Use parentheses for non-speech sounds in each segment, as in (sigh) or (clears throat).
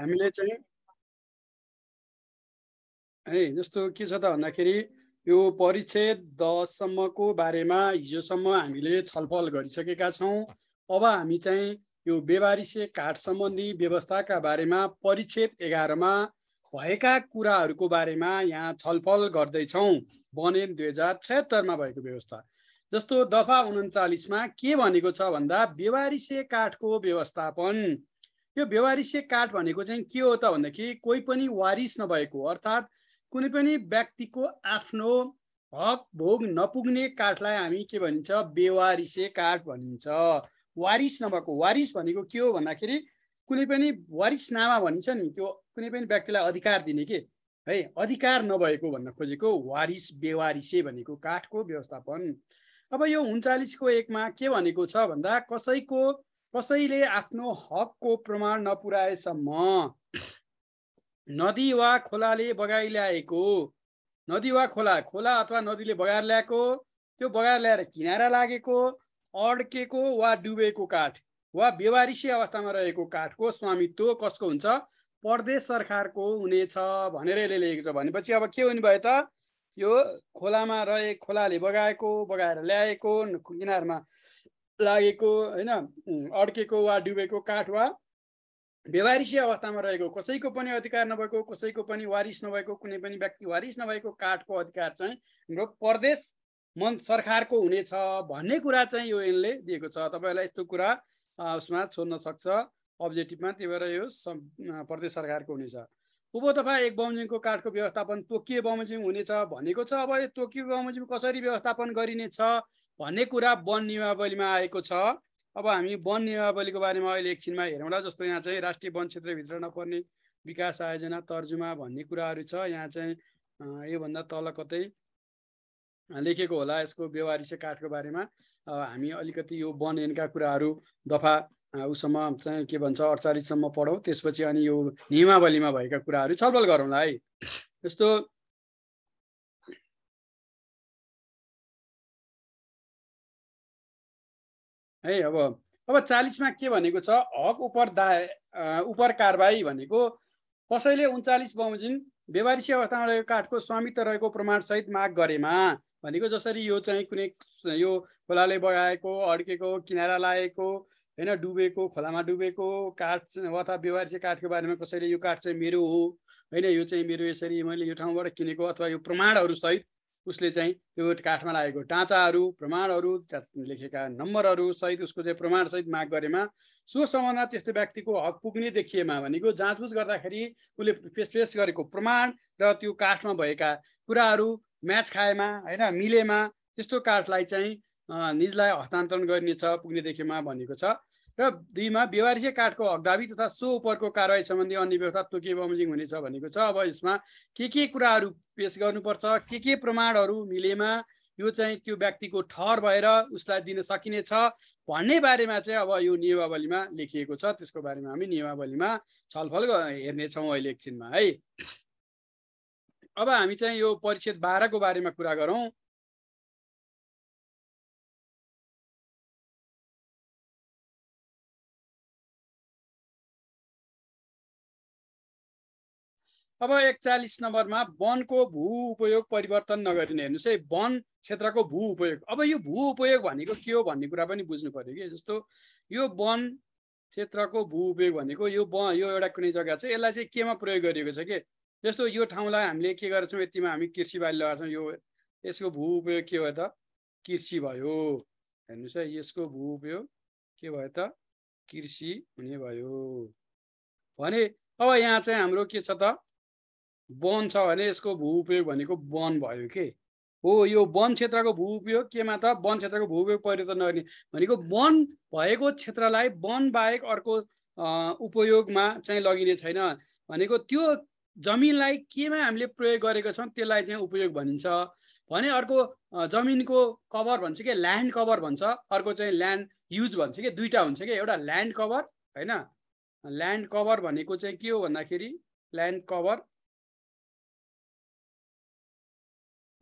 हामीले चाहिँ है जस्तो के छ त भन्दाखेरि यो परिच्छेद दससम्मको बारेमा हिजोसम्म हामीले छलफल गरिसकेका छौँ अब हामी चाहिँ यो व्यवहारिसे काठ सम्बन्धी व्यवस्थाका बारेमा परिच्छेद एघारमा भएका कुराहरूको बारेमा यहाँ छलफल गर्दैछौँ बने दुई हजार छत्तरमा भएको व्यवस्था जस्तो दफा उन्चालिसमा के भनेको छ भन्दा व्यवहारिसे काठको व्यवस्थापन यो व्यवहारिसे कार्ड भनेको चाहिँ के हो त भन्दाखेरि कोही पनि वारिस नभएको अर्थात् कुनै पनि व्यक्तिको आफ्नो हक भोग नपुग्ने काठलाई हामी के भनिन्छ बेवारिसे काठ भनिन्छ वारिस नभएको वारिस भनेको के हो भन्दाखेरि कुनै पनि वारिस नामा भनिन्छ नि त्यो कुनै पनि व्यक्तिलाई अधिकार दिने के है अधिकार नभएको भन्न खोजेको वारिस बेवारिसे भनेको काठको व्यवस्थापन अब यो उन्चालिसको एकमा के भनेको छ भन्दा कसैको कसैले आफ्नो हकको प्रमाण नपुर्याएसम्म नदी वा खोलाले बगाइ ल्याएको नदी वा खोला खोला अथवा नदीले बगाएर ल्याएको त्यो बगाएर ल्याएर किनारा लागेको अड्केको वा डुबेको काठ वा व्यवहारिसी अवस्थामा रहेको काठको स्वामित्व कसको हुन्छ प्रदेश सरकारको हुनेछ भनेर यसले लेखेको छ भनेपछि अब के हुने भयो त यो खोलामा रहे खोलाले बगाएको बगाएर ल्याएको किनारमा लागेको होइन अड्केको वा डुबेको काठ वा व्यवहारिसी अवस्थामा रहेको कसैको पनि अधिकार नभएको कसैको पनि वारिस नभएको कुनै पनि व्यक्ति वारिस नभएको काठको अधिकार चाहिँ हाम्रो प्रदेश मन सरकारको हुनेछ भन्ने कुरा चाहिँ यो ऐनले दिएको छ तपाईँलाई यस्तो कुरा उसमा छोड्न सक्छ अब्जेक्टिभमा त्यही भएर यो प्रदेश सरकारको हुनेछ दफा एक बमोजिमको काठको व्यवस्थापन तोकिए बमोजिम हुनेछ भनेको छ अब यो तोकिए बमोजिम कसरी व्यवस्थापन गरिनेछ भन्ने कुरा वन नियमावलीमा आएको छ अब हामी वन नियमावलीको बारेमा अहिले एकछिनमा हेरौँला जस्तो यहाँ चाहिँ राष्ट्रिय वन क्षेत्रभित्र नपर्ने विकास आयोजना तर्जुमा भन्ने कुराहरू छ यहाँ चाहिँ योभन्दा तल कतै लेखेको होला यसको व्यवहारिक काठको बारेमा हामी अलिकति यो वन कुराहरू दफा उसम्म चाहिँ के भन्छ अडचालिससम्म पढौँ त्यसपछि अनि यो नियमावलीमा भएका कुराहरू छलफल गरौँला है यस्तो है अब अब चालिसमा के भनेको छ हक उपर दा उप कारबाही भनेको कसैले उन्चालिस बमोजिम व्यवहारिसी अवस्थामा रहेको काठको स्वामित्व रहेको प्रमाणसहित माग गरेमा भनेको जसरी यो चाहिँ कुनै यो खोलाले बगाएको अड्केको किनारा लागेको होइन डुबेको खोलामा डुबेको काठ अथवा व्यवहार चाहिँ काठको बारेमा कसैले यो काठ चाहिँ मेरो हो होइन यो चाहिँ मेरो यसरी मैले यो ठाउँबाट किनेको अथवा यो प्रमाणहरूसहित उसले चाहिँ त्यो काठमा लागेको टाँचाहरू प्रमाणहरू लेखेका नम्बरहरू सहित उसको चाहिँ प्रमाणसहित माग गरेमा सो सम्बन्धमा त्यस्तो व्यक्तिको हक पुग्ने देखिएमा भनेको जाँचबुझ गर्दाखेरि उसले पेस पेस गरेको प्रमाण र त्यो काठमा भएका कुराहरू म्याच खाएमा होइन मिलेमा त्यस्तो काठलाई चाहिँ निजलाई हस्तान्तरण गरिनेछ पुग्नेदेखिमा भनेको छ र दुईमा व्यवहारिक कार्डको हकदाबी तथा सो उपरको कारवाही सम्बन्धी अन्य व्यवस्था तोकिए बमोजिङ हुनेछ भनेको छ अब यसमा के के कुराहरू पेस गर्नुपर्छ के के प्रमाणहरू मिलेमा यो चाहिँ त्यो व्यक्तिको ठहर भएर उसलाई दिन सकिनेछ भन्ने बारेमा चाहिँ अब यो नियमावलीमा लेखिएको छ त्यसको बारेमा हामी नियमावलीमा छलफल हेर्नेछौँ अहिले एकछिनमा है अब हामी चाहिँ यो परिच्छेद बाह्रको बारेमा कुरा गरौँ अब एकचालिस नम्बरमा वनको भू उपयोग परिवर्तन नगरिने हेर्नुहोस् है वन क्षेत्रको भू उपयोग अब यो भू उपयोग भनेको के हो भन्ने कुरा पनि बुझ्नु पऱ्यो कि जस्तो यो वन क्षेत्रको भू उपयोग भनेको यो ब यो एउटा कुनै जग्गा छ यसलाई चाहिँ केमा प्रयोग गरिएको छ कि जस्तो यो ठाउँलाई हामीले के गर्छौँ यतिमा हामी कृषि बाली लगाएको छौँ यो यसको भू उपयोग के भयो त कृषि भयो हेर्नुहोस् है यसको भू उपयोग के भयो त कृषि हुने भयो भने अब यहाँ चाहिँ हाम्रो के छ त वन छ भने यसको भू उपयोग भनेको वन भयो के हो यो वन क्षेत्रको भू उपयोग केमा त वन क्षेत्रको भू उपयोग परिवर्तन नगर्ने भनेको वन भएको क्षेत्रलाई वन बाहेक अर्को उपयोगमा चाहिँ लगिने छैन भनेको त्यो जमिनलाई केमा हामीले प्रयोग गरेका छौँ त्यसलाई चाहिँ उपयोग भनिन्छ भने अर्को जमिनको कभर भन्छ कि ल्यान्ड कभर भन्छ अर्को चाहिँ ल्यान्ड युज भन्छ कि दुइटा हुन्छ कि एउटा ल्यान्ड कभर होइन ल्यान्ड कभर भनेको चाहिँ के हो भन्दाखेरि ल्यान्ड कभर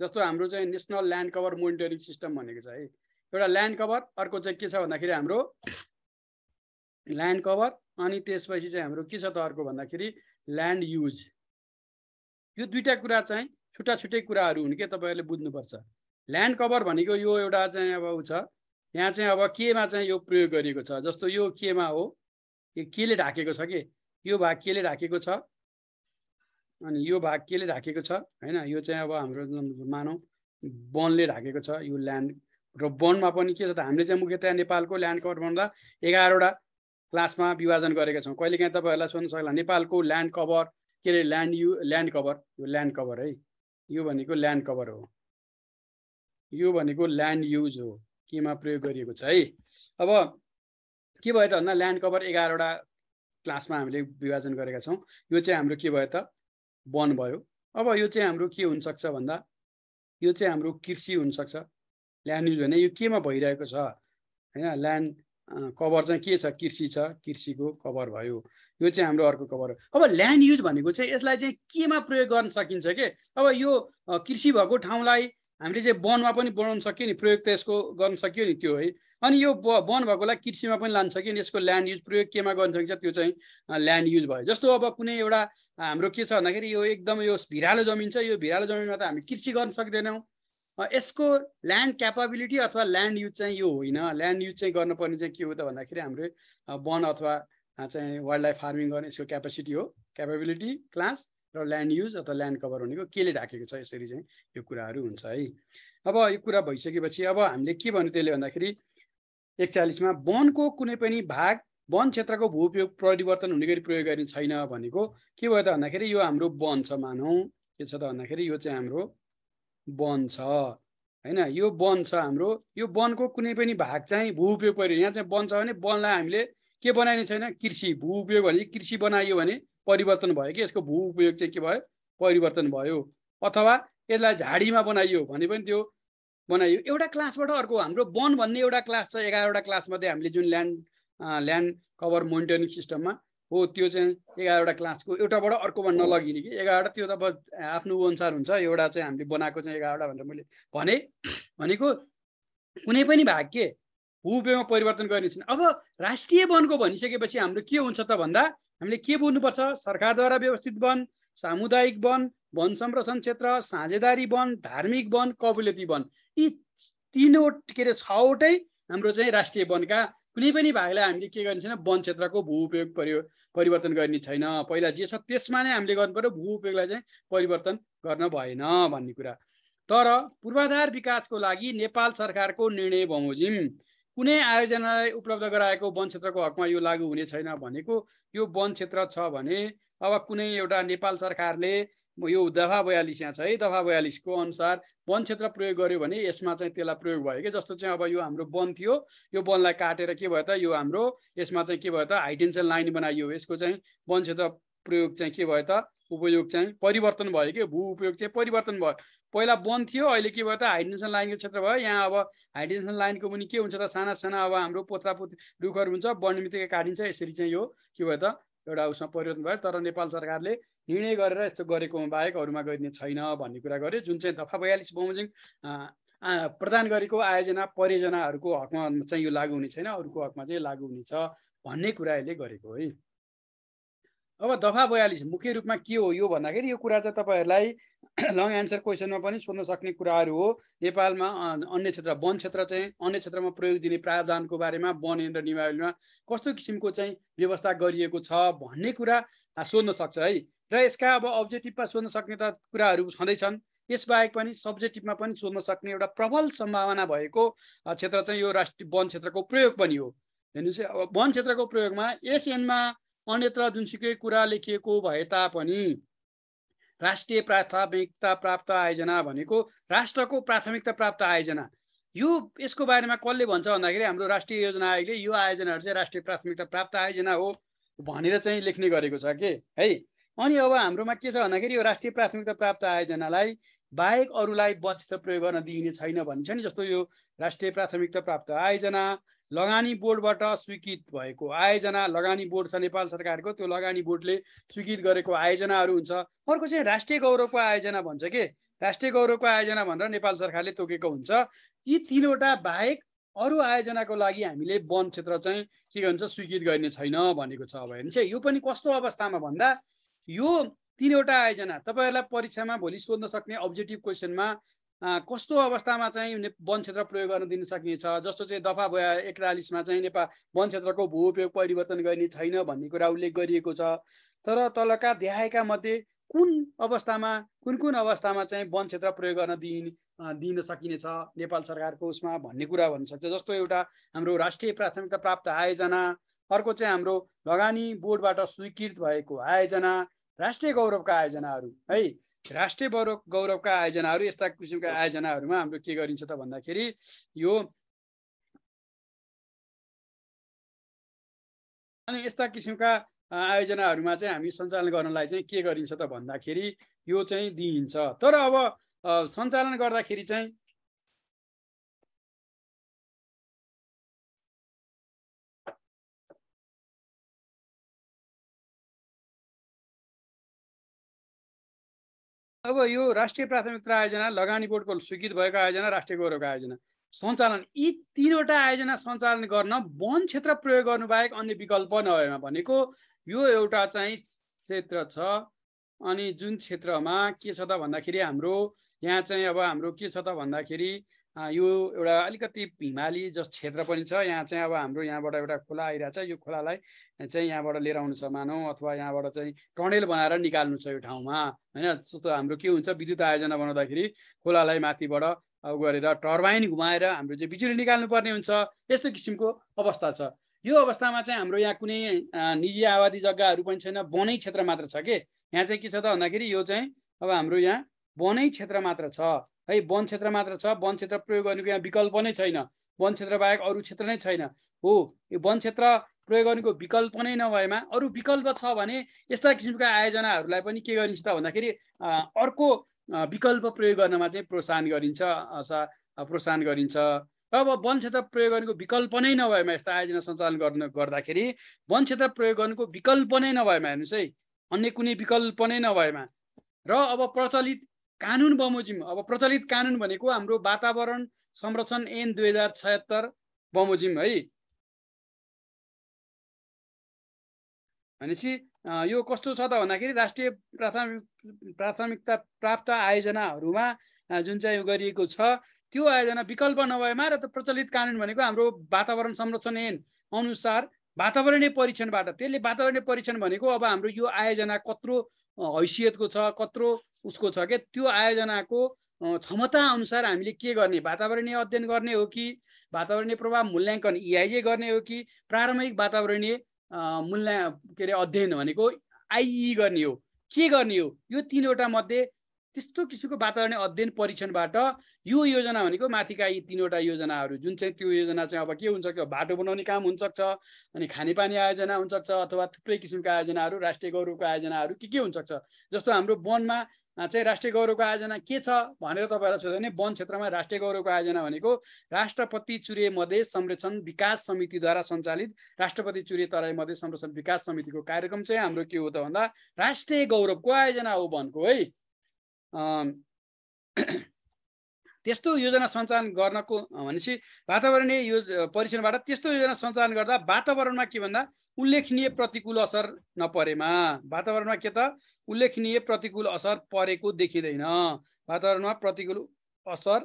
जस्तो हाम्रो चाहिँ national land cover monitoring system भनेको छ है एउटा ल्यान्ड कभर अर्को चाहिँ के छ भन्दाखेरि हाम्रो ल्यान्ड कभर अनि त्यसपछि चाहिँ हाम्रो के छ त अर्को भन्दाखेरि ल्यान्ड युज यो दुइटा कुरा चाहिँ छुट्टा छुट्टै कुराहरू हुन् कि तपाईँहरूले बुझ्नुपर्छ ल्यान्ड कभर भनेको यो एउटा चाहिँ अब ऊ छ यहाँ चाहिँ अब केमा चाहिँ यो प्रयोग गरिएको छ जस्तो यो केमा हो यो केले ढाकेको छ कि यो भाग केले ढाकेको छ अनि यो भाग केले ढाकेको छ होइन यो चाहिँ अब हाम्रो मानौँ वनले ढाकेको छ यो ल्यान्ड र वनमा पनि के छ त हामीले चाहिँ मुख्यतया नेपालको ल्यान्ड कभर भन्दा एघारवटा क्लासमा विभाजन गरेका छौँ कहिलेकाहीँ तपाईँहरूलाई सोध्न सक्ला नेपालको ल्यान्ड कभर के अरे ल्यान्ड यु ल्यान्ड कभर यो ल्यान्ड कभर है यो भनेको ल्यान्ड कभर हो यो भनेको ल्यान्ड युज हो केमा प्रयोग गरिएको छ है अब के भयो त भन्दा ल्यान्ड कभर एघारवटा क्लासमा हामीले विभाजन गरेका छौँ यो चाहिँ हाम्रो के भयो त वन भयो अब यो चाहिँ हाम्रो के हुनसक्छ भन्दा यो चाहिँ हाम्रो कृषि हुनसक्छ ल्यान्ड युज भने यो केमा भइरहेको छ होइन ल्यान्ड कभर चाहिँ के छ कृषि छ कृषिको कभर भयो यो चाहिँ हाम्रो अर्को कभर हो अब ल्यान्ड युज भनेको चाहिँ यसलाई चाहिँ केमा प्रयोग गर्न सकिन्छ के अब यो कृषि भएको ठाउँलाई हामीले चाहिँ वनमा पनि बनाउन सक्यो नि प्रयोग त यसको गर्न सक्यो नि त्यो है अनि यो वन भएकोलाई कृषिमा पनि लान सक्यो नि यसको ल्यान्ड युज प्रयोग केमा गर्न सकिन्छ त्यो चाहिँ ल्यान्ड युज भयो जस्तो अब कुनै एउटा हाम्रो के छ भन्दाखेरि यो एकदम यो भिरालो जमिन छ यो भिरालो जमिनमा त हामी कृषि गर्न सक्दैनौँ यसको ल्यान्ड क्यापाबिलिटी अथवा ल्यान्ड युज चाहिँ यो होइन ल्यान्ड युज चाहिँ गर्नुपर्ने चाहिँ के हो त भन्दाखेरि हाम्रो वन अथवा चाहिँ वाइल्ड लाइफ फार्मिङ गर्ने यसको क्यापेसिटी हो क्यापेबिलिटी क्लास र ल्यान्ड युज अथवा ल्यान्ड कभर भनेको केले ढाकेको छ यसरी चाहिँ यो कुराहरू हुन्छ है अब यो कुरा भइसकेपछि अब हामीले के भन्यो त्यसले भन्दाखेरि एकचालिसमा वनको कुनै पनि भाग वन क्षेत्रको भू उपयोग परिवर्तन हुने गरी प्रयोग गरिने छैन भनेको के भयो त भन्दाखेरि यो हाम्रो वन छ मानौँ के छ त भन्दाखेरि यो चाहिँ हाम्रो वन छ होइन यो वन छ हाम्रो यो वनको कुनै पनि भाग चाहिँ भू उपयोग यहाँ चाहिँ वन छ भने वनलाई हामीले के बनाइने छैन कृषि भू उपयोग भने कृषि बनाइयो भने परिवर्तन भयो कि यसको भू उपयोग चाहिँ के भयो परिवर्तन भयो अथवा यसलाई झाडीमा बनाइयो भने पनि त्यो बनाइयो एउटा क्लासबाट अर्को हाम्रो वन भन्ने एउटा क्लास छ एघारवटा क्लासमध्ये हामीले जुन ल्यान्ड ल्यान्ड कभर मोनिटरिङ सिस्टममा हो त्यो चाहिँ एघारवटा क्लासको एउटाबाट अर्कोमा नलगिने कि एघारवटा त्यो त अब आफ्नो अनुसार हुन्छ एउटा चाहिँ हामीले बनाएको चाहिँ एघारवटा भनेर मैले भने भनेको कुनै पनि भाग के उपयोगमा परिवर्तन गर्ने छैन अब राष्ट्रिय वनको भनिसकेपछि हाम्रो के हुन्छ त भन्दा हामीले के बुझ्नुपर्छ सरकारद्वारा व्यवस्थित वन सामुदायिक वन वन संरक्षण क्षेत्र साझेदारी वन धार्मिक वन कबुलेती वन यी तिनवटा के अरे छवटै हाम्रो चाहिँ राष्ट्रिय वनका कुनै पनि भागलाई हामीले के गर्ने छैन वन क्षेत्रको भू उपयोग परिवर्तन गर्ने छैन पहिला जे छ त्यसमा नै हामीले गर्नु पऱ्यो भू उपयोगलाई चाहिँ परिवर्तन गर्न भएन भन्ने कुरा तर पूर्वाधार विकासको लागि नेपाल सरकारको निर्णय बमोजिम कुनै आयोजनालाई उपलब्ध गराएको वन क्षेत्रको हकमा यो लागू हुने छैन भनेको यो वन क्षेत्र छ भने अब कुनै एउटा नेपाल सरकारले यो दफा बयालिस यहाँ छ है दफा बयालिसको अनुसार वन क्षेत्र प्रयोग गर्यो भने यसमा चाहिँ त्यसलाई प्रयोग भयो कि जस्तो चाहिँ अब यो हाम्रो वन थियो यो वनलाई काटेर के भयो त यो हाम्रो यसमा चाहिँ के भयो त हाइटेन्सन लाइन बनाइयो यसको चाहिँ वन क्षेत्र प्रयोग चाहिँ के भयो त उपयोग चाहिँ परिवर्तन भयो कि भू उपयोग चाहिँ परिवर्तन भयो पहिला बन्द थियो अहिले के भयो त हाइड्रेसन लाइनको क्षेत्र भयो यहाँ अब हाइड्रेसन लाइनको पनि के हुन्छ त साना साना अब हाम्रो पोथ्रा पोथ रुखहरू हुन्छ वन बित्तिकै काटिन्छ यसरी चाहिँ यो के भयो त एउटा उसमा परिवर्तन भयो तर नेपाल सरकारले निर्णय गरेर यस्तो गरेको बाहेक अरूमा गरिने छैन भन्ने कुरा गर्यो जुन चाहिँ दफा बयालिस बमोजिङ प्रदान गरेको आयोजना परियोजनाहरूको हकमा चाहिँ यो लागू हुने छैन अरूको हकमा चाहिँ लागु हुनेछ भन्ने कुरा यसले गरेको है अब दफा बयालिस मुख्य रूपमा के हो यो भन्दाखेरि यो कुरा चाहिँ तपाईँहरूलाई लङ एन्सर क्वेसनमा पनि सोध्न सक्ने कुराहरू हो नेपालमा अन्य क्षेत्र वन क्षेत्र चाहिँ अन्य क्षेत्रमा प्रयोग दिने प्रावधानको बारेमा वन एन्ड नियमावलीमा कस्तो किसिमको चाहिँ व्यवस्था गरिएको छ भन्ने कुरा सोध्न सक्छ है र यसका अब अब्जेक्टिभमा सोध्न सक्ने त कुराहरू छँदैछन् यसबाहेक पनि सब्जेक्टिभमा पनि सोध्न सक्ने एउटा प्रबल सम्भावना भएको क्षेत्र चाहिँ यो राष्ट्रिय वन क्षेत्रको प्रयोग पनि हो हेर्नुहोस् अब वन क्षेत्रको प्रयोगमा एसएनमा अन्यत्र जुनसुकै कुरा लेखिएको भए तापनि राष्ट्रिय प्राथमिकता प्राप्त आयोजना भनेको राष्ट्रको प्राथमिकता प्राप्त आयोजना यो यसको बारेमा कसले भन्छ भन्दाखेरि हाम्रो राष्ट्रिय योजना आयोगले यो आयोजनाहरू चाहिँ राष्ट्रिय प्राथमिकता प्राप्त आयोजना हो भनेर चाहिँ लेख्ने गरेको छ के है अनि अब हाम्रोमा के छ भन्दाखेरि यो राष्ट्रिय प्राथमिकता प्राप्त आयोजनालाई बाहेक अरूलाई बचित प्रयोग गर्न दिइने छैन भनिन्छ नि जस्तो यो राष्ट्रिय प्राथमिकता प्राप्त आयोजना लगानी बोर्डबाट स्वीकृत भएको आयोजना लगानी बोर्ड छ नेपाल सरकारको त्यो लगानी बोर्डले स्वीकृत गरेको आयोजनाहरू हुन्छ अर्को चाहिँ राष्ट्रिय गौरवको आयोजना भन्छ के राष्ट्रिय गौरवको आयोजना भनेर नेपाल सरकारले तोकेको हुन्छ यी तिनवटा बाहेक अरू आयोजनाको लागि हामीले वन क्षेत्र चाहिँ के भन्छ स्वीकृत गर्ने छैन भनेको छ अब हेर्नु चाहिँ यो पनि कस्तो अवस्थामा भन्दा यो तिनवटा आयोजना तपाईँहरूलाई परीक्षामा भोलि सोध्न सक्ने अब्जेक्टिभ क्वेसनमा कस्तो अवस्थामा चाहिँ वन क्षेत्र प्रयोग गर्न दिन सकिनेछ जस्तो चाहिँ दफा भया एकतालिसमा चाहिँ नेपाल वन क्षेत्रको भू उपयोग परिवर्तन गर्ने छैन भन्ने कुरा उल्लेख गरिएको छ तर तलका देहाएका मध्ये कुन अवस्थामा कुन कुन अवस्थामा चाहिँ वन क्षेत्र प्रयोग गर्न दिइने दिन सकिनेछ नेपाल सरकारको उसमा भन्ने कुरा भन्न सक्छ जस्तो एउटा हाम्रो राष्ट्रिय प्राथमिकता प्राप्त आयोजना अर्को चाहिँ हाम्रो लगानी बोर्डबाट स्वीकृत भएको आयोजना राष्ट्रिय गौरवका आयोजनाहरू है राष्ट्रिय गौरव गौरवका आयोजनाहरू यस्ता किसिमका आयोजनाहरूमा हाम्रो के गरिन्छ त भन्दाखेरि यो अनि यस्ता किसिमका आयोजनाहरूमा चाहिँ हामी सञ्चालन गर्नलाई चाहिँ के गरिन्छ त भन्दाखेरि यो चाहिँ दिइन्छ तर अब सञ्चालन गर्दाखेरि चाहिँ अब यो राष्ट्रिय प्राथमिकता आयोजना लगानी बोर्डको स्वीकृत भएको आयोजना राष्ट्रिय गौरवको आयोजना सञ्चालन यी तिनवटा आयोजना सञ्चालन गर्न वन क्षेत्र प्रयोग गर्नुबाहेक अन्य विकल्प नभएमा भनेको यो एउटा चाहिँ क्षेत्र छ अनि जुन क्षेत्रमा के छ त भन्दाखेरि हाम्रो यहाँ चाहिँ अब हाम्रो के छ त भन्दाखेरि यो एउटा अलिकति हिमाली जस क्षेत्र पनि छ यहाँ चाहिँ अब हाम्रो यहाँबाट एउटा खोला आइरहेछ यो खोलालाई चाहिँ यहाँबाट लिएर आउनु छ मानौँ अथवा यहाँबाट चाहिँ टनेल बनाएर निकाल्नु छ यो ठाउँमा होइन जस्तो हाम्रो के हुन्छ विद्युत आयोजना बनाउँदाखेरि खोलालाई माथिबाट गरेर टर्बाइन घुमाएर हाम्रो चाहिँ बिजुली निकाल्नुपर्ने हुन्छ यस्तो किसिमको अवस्था छ यो अवस्थामा चाहिँ हाम्रो यहाँ कुनै निजी आबादी जग्गाहरू पनि छैन वनै क्षेत्र मात्र छ के यहाँ चाहिँ के छ त भन्दाखेरि यो चाहिँ अब हाम्रो यहाँ वनै क्षेत्र मात्र छ है वन क्षेत्र मात्र छ वन क्षेत्र प्रयोग गर्नुको यहाँ विकल्प नै छैन वन क्षेत्र बाहेक अरू क्षेत्र नै छैन हो यो वन क्षेत्र प्रयोग गर्नुको विकल्प नै नभएमा अरू विकल्प छ भने यस्ता किसिमका आयोजनाहरूलाई पनि के गरिन्छ त भन्दाखेरि अर्को विकल्प प्रयोग गर्नमा चाहिँ प्रोत्साहन गरिन्छ प्रोत्साहन गरिन्छ र अब वन क्षेत्र प्रयोग गर्नुको विकल्प नै नभएमा यस्ता आयोजना सञ्चालन गर्नु गर्दाखेरि वन क्षेत्र प्रयोग गर्नुको विकल्प नै नभएमा हेर्नुहोस् है अन्य कुनै विकल्प नै नभएमा र अब प्रचलित कानुन बमोजिम अब प्रचलित कानुन भनेको हाम्रो वातावरण संरक्षण एन दुई हजार छयत्तर बमोजिम है भनेपछि यो कस्तो छ त भन्दाखेरि राष्ट्रिय प्राथमिक प्राथमिकता प्राप्त आयोजनाहरूमा जुन चाहिँ यो गरिएको छ त्यो आयोजना विकल्प नभएमा र त प्रचलित कानुन भनेको हाम्रो वातावरण संरक्षण ऐन अनुसार वातावरणीय परीक्षणबाट त्यसले वातावरणीय परीक्षण भनेको अब हाम्रो यो आयोजना कत्रो हैसियतको छ कत्रो उसको छ क्या त्यो आयोजनाको क्षमता अनुसार हामीले के गर्ने वातावरणीय अध्ययन गर्ने हो कि वातावरणीय प्रभाव मूल्याङ्कन इआइजे e गर्ने हो कि प्रारम्भिक वातावरणीय मूल्या के अरे अध्ययन भनेको आइई e गर्ने हो के गर्ने हो यो तिनवटा मध्ये त्यस्तो किसिमको वातावरण अध्ययन परीक्षणबाट यो योजना भनेको माथिका यी तिनवटा योजनाहरू जुन चाहिँ त्यो योजना चाहिँ अब के हुन्छ कि बाटो बनाउने काम हुनसक्छ अनि खानेपानी आयोजना हुनसक्छ अथवा थुप्रै किसिमका आयोजनाहरू राष्ट्रिय गौरवको आयोजनाहरू के के हुनसक्छ जस्तो हाम्रो वनमा चाहिँ राष्ट्रिय गौरवको आयोजना के छ भनेर तपाईँलाई सोध्यो भने वन क्षेत्रमा राष्ट्रिय गौरवको आयोजना भनेको राष्ट्रपति चुरे मधेस संरक्षण विकास समितिद्वारा सञ्चालित राष्ट्रपति चुरे तराई मधेस संरक्षण विकास समितिको कार्यक्रम चाहिँ हाम्रो के हो त भन्दा राष्ट्रिय गौरवको आयोजना हो वनको है (clears throat) त्यस्तो योजना सञ्चालन गर्नको भनेपछि वातावरणीय योज परीक्षणबाट त्यस्तो योजना सञ्चालन गर्दा वातावरणमा के भन्दा उल्लेखनीय प्रतिकूल असर नपरेमा वातावरणमा के त उल्लेखनीय प्रतिकूल असर परेको देखिँदैन वातावरणमा प्रतिकूल असर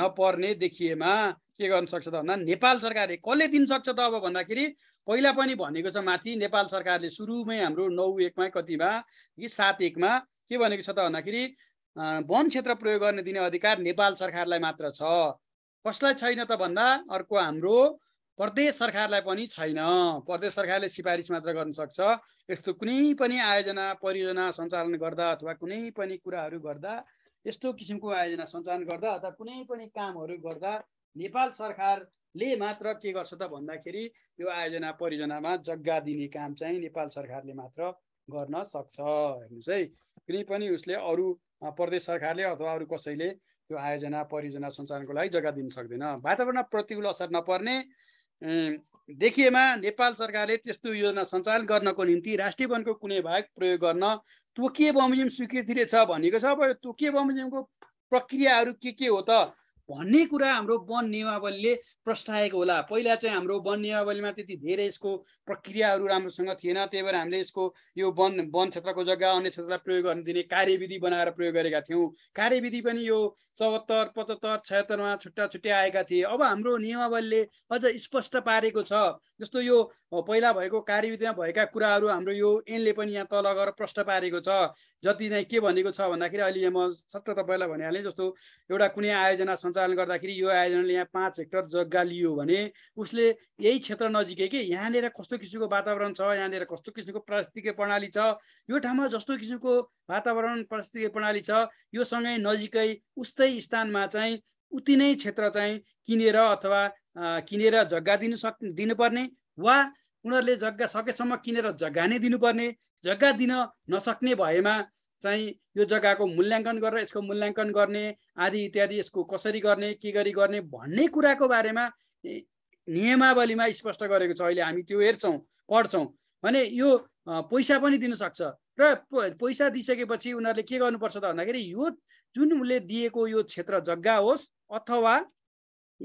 नपर्ने देखिएमा के गर्न सक्छ त भन्दा नेपाल सरकारले कसले दिन सक्छ त अब भन्दाखेरि पहिला पनि भनेको छ माथि नेपाल सरकारले सुरुमै हाम्रो नौ एकमा कतिमा कि सात एकमा के भनेको छ त भन्दाखेरि वन क्षेत्र प्रयोग गर्न दिने अधिकार नेपाल सरकारलाई मात्र छ कसलाई छैन त भन्दा अर्को हाम्रो प्रदेश सरकारलाई पनि छैन प्रदेश सरकारले सिफारिस मात्र गर्न सक्छ यस्तो कुनै पनि आयोजना परियोजना सञ्चालन गर्दा अथवा कुनै पनि कुराहरू गर्दा यस्तो किसिमको आयोजना सञ्चालन गर्दा अथवा कुनै पनि कामहरू गर्दा नेपाल सरकारले मात्र के गर्छ त भन्दाखेरि यो आयोजना परियोजनामा जग्गा दिने काम चाहिँ नेपाल सरकारले मात्र गर्न सक्छ हेर्नुहोस् है कुनै पनि उसले अरू प्रदेश सरकारले अथवा अरू कसैले त्यो आयोजना परियोजना सञ्चालनको लागि जग्गा दिन सक्दैन वातावरण प्रतिकूल असर नपर्ने देखिएमा नेपाल सरकारले त्यस्तो योजना सञ्चालन गर्नको निम्ति राष्ट्रिय वनको कुनै भाग प्रयोग गर्न तोकिए बमोजिम स्वीकृतिले छ भनेको छ अब तोकिए बमोजिमको प्रक्रियाहरू के के हो त भन्ने कुरा हाम्रो वन नियमावलीले प्रस्ताएको होला पहिला चाहिँ हाम्रो वन नियमावलीमा त्यति धेरै यसको प्रक्रियाहरू राम्रोसँग थिएन त्यही भएर हामीले यसको यो वन वन क्षेत्रको जग्गा अन्य क्षेत्रलाई प्रयोग गर्न दिने कार्यविधि बनाएर प्रयोग गरेका थियौँ कार्यविधि पनि यो चौहत्तर पचहत्तर छयत्तरमा छुट्टा छुट्टै आएका थिए अब हाम्रो नियमावलीले अझ स्पष्ट पारेको छ जस्तो यो पहिला भएको कार्यविधिमा भएका कुराहरू हाम्रो यो एनले पनि यहाँ तल गएर प्रष्ट पारेको छ जति नै के भनेको छ भन्दाखेरि अहिले म सत्र तपाईँलाई भनिहालेँ जस्तो एउटा कुनै आयोजना सञ्चार सञ्चालन गर्दाखेरि यो आयोजनाले यहाँ पाँच हेक्टर जग्गा लियो भने उसले यही क्षेत्र नजिकै कि यहाँनिर कस्तो किसिमको वातावरण छ यहाँनिर कस्तो किसिमको पारिस्थितिकीय प्रणाली छ यो ठाउँमा जस्तो किसिमको वातावरण पारिस्थितिकीय प्रणाली छ यो सँगै नजिकै उस्तै स्थानमा चाहिँ उति नै क्षेत्र चाहिँ किनेर अथवा किनेर जग्गा दिनु सक् दिनुपर्ने वा उनीहरूले जग्गा सकेसम्म किनेर जग्गा नै दिनुपर्ने जग्गा दिन नसक्ने भएमा चाहिँ यो जग्गाको मूल्याङ्कन गरेर यसको मूल्याङ्कन गर्ने आदि इत्यादि यसको कसरी गर्ने के गरी गर्ने भन्ने कुराको बारेमा नियमावलीमा स्पष्ट गरेको छ अहिले हामी त्यो हेर्छौँ पढ्छौँ भने यो पैसा पनि दिनसक्छ र पैसा दिइसकेपछि उनीहरूले के गर्नुपर्छ त भन्दाखेरि यो जुन उसले दिएको यो क्षेत्र जग्गा होस् अथवा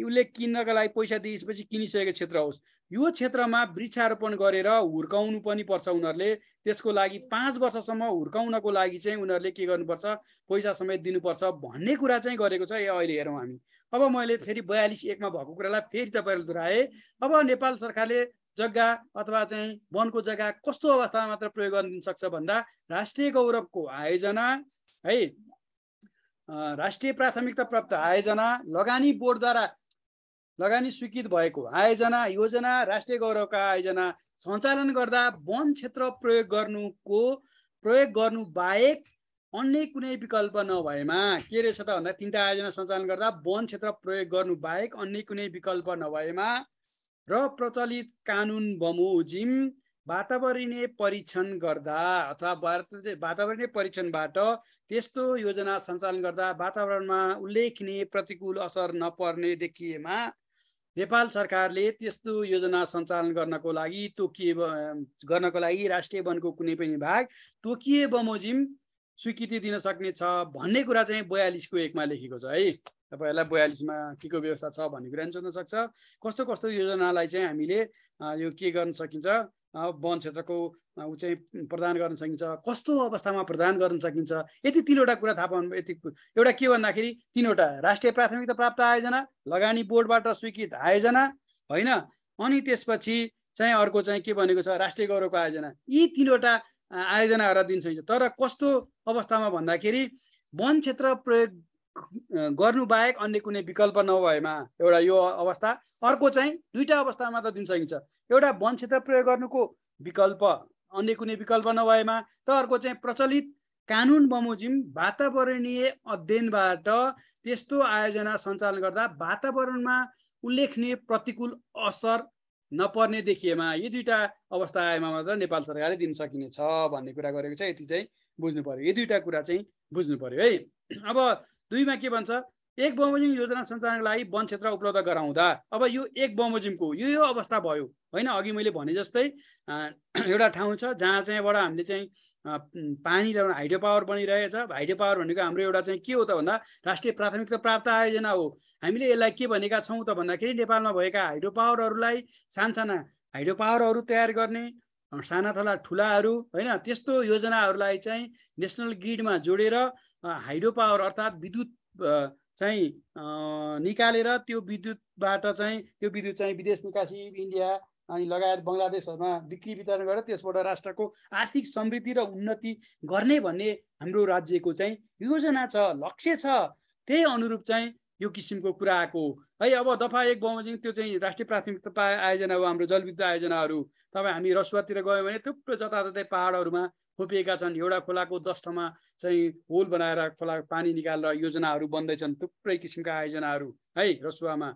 उसले किन्नको लागि पैसा दिएपछि किनिसकेको क्षेत्र होस् यो क्षेत्रमा वृक्षारोपण गरेर हुर्काउनु पनि पर्छ उनीहरूले त्यसको लागि पाँच वर्षसम्म हुर्काउनको लागि चाहिँ उनीहरूले के गर्नुपर्छ पैसा समेत दिनुपर्छ भन्ने कुरा चाहिँ गरेको छ यो अहिले हेरौँ हामी अब मैले फेरि बयालिस एकमा भएको कुरालाई फेरि तपाईँहरूले दोहोऱ्याएँ अब नेपाल सरकारले जग्गा अथवा चाहिँ वनको जग्गा कस्तो अवस्थामा मात्र प्रयोग गरिदिन सक्छ भन्दा राष्ट्रिय गौरवको आयोजना है राष्ट्रिय प्राथमिकता प्राप्त आयोजना लगानी बोर्डद्वारा लगानी स्वीकृत भएको आयोजना योजना राष्ट्रिय गौरवका आयोजना सञ्चालन गर्दा वन क्षेत्र प्रयोग गर्नुको प्रयोग गर्नु बाहेक अन्य कुनै विकल्प नभएमा के रहेछ त भन्दा तिनवटा आयोजना सञ्चालन गर्दा वन क्षेत्र प्रयोग गर्नु बाहेक अन्य कुनै विकल्प नभएमा र प्रचलित कानुन बमोजिम वातावरणीय परीक्षण गर्दा अथवा वातावरणीय परीक्षणबाट त्यस्तो योजना सञ्चालन गर्दा वातावरणमा उल्लेखनीय प्रतिकूल असर नपर्ने देखिएमा नेपाल सरकारले त्यस्तो योजना सञ्चालन गर्नको लागि तोकिए गर्नको लागि राष्ट्रिय वनको कुनै पनि भाग तोकिए बमोजिम स्वीकृति दिन सक्ने छ भन्ने कुरा चाहिँ बयालिसको एकमा लेखेको छ है तपाईँहरूलाई बयालिसमा के को व्यवस्था छ भन्ने कुरा नि सोध्न सक्छ कस्तो कस्तो योजनालाई चाहिँ हामीले यो के गर्न सकिन्छ वन क्षेत्रको ऊ चाहिँ प्रदान गर्न सकिन्छ कस्तो अवस्थामा प्रदान गर्न सकिन्छ यति तिनवटा कुरा थाहा पाउनु यति एउटा के भन्दाखेरि तिनवटा राष्ट्रिय प्राथमिकता प्राप्त आयोजना लगानी बोर्डबाट स्वीकृत आयोजना होइन अनि त्यसपछि चाहिँ अर्को चाहिँ के भनेको छ राष्ट्रिय गौरवको आयोजना यी तिनवटा आयोजनाहरू दिन सकिन्छ तर कस्तो अवस्थामा भन्दाखेरि वन क्षेत्र प्रयोग गर्नुबाहेक अन्य कुनै विकल्प नभएमा एउटा यो अवस्था अर्को चाहिँ दुईवटा अवस्थामा त दिन सकिन्छ एउटा वन क्षेत्र प्रयोग गर्नुको विकल्प अन्य कुनै विकल्प नभएमा त अर्को चाहिँ प्रचलित कानुन बमोजिम वातावरणीय अध्ययनबाट त्यस्तो आयोजना सञ्चालन गर्दा वातावरणमा उल्लेखनीय प्रतिकूल असर नपर्ने देखिएमा यी दुईवटा अवस्था आएमा मात्र नेपाल सरकारले दिन सकिनेछ भन्ने कुरा गरेको छ यति चाहिँ बुझ्नु पऱ्यो यी दुईवटा कुरा चाहिँ बुझ्नु पऱ्यो है अब दुईमा के भन्छ एक बमोजिम योजना सञ्चालनको लागि वन क्षेत्र उपलब्ध गराउँदा अब यो एक बमोजिमको यो यो अवस्था भयो होइन अघि मैले भने जस्तै (clears throat) एउटा ठाउँ छ जहाँ चाहिँबाट हामीले चाहिँ पानी ल्याउन हाइड्रो पावर बनिरहेछ हाइड्रो पावर भनेको हाम्रो एउटा चाहिँ के हो त भन्दा राष्ट्रिय प्राथमिकता प्राप्त आयोजना हो हामीले यसलाई के भनेका छौँ त भन्दाखेरि नेपालमा भएका हाइड्रो पावरहरूलाई सानसाना हाइड्रो पावरहरू तयार गर्ने साना थला ठुलाहरू होइन त्यस्तो योजनाहरूलाई चाहिँ नेसनल ग्रिडमा जोडेर हाइड्रो पावर अर्थात् विद्युत चाहिँ निकालेर त्यो विद्युतबाट चाहिँ त्यो विद्युत चाहिँ विदेश निकासी इन्डिया अनि लगायत बङ्गलादेशहरूमा बिक्री वितरण गरेर त्यसबाट राष्ट्रको आर्थिक समृद्धि र उन्नति गर्ने भन्ने हाम्रो राज्यको चाहिँ योजना छ लक्ष्य छ त्यही अनुरूप चाहिँ यो किसिमको कुरा आएको है अब दफा एक बमोजिङ त्यो चाहिँ राष्ट्रिय प्राथमिकता आयोजना हो हाम्रो जलविद्युत आयोजनाहरू तपाईँ हामी रसुवातिर गयो भने थुप्रो जताततै पाहाडहरूमा खोपिएका छन् एउटा खोलाको दष्टमा चाहिँ होल बनाएर खोला पानी निकालेर योजनाहरू बन्दैछन् थुप्रै किसिमका आयोजनाहरू है रसुवामा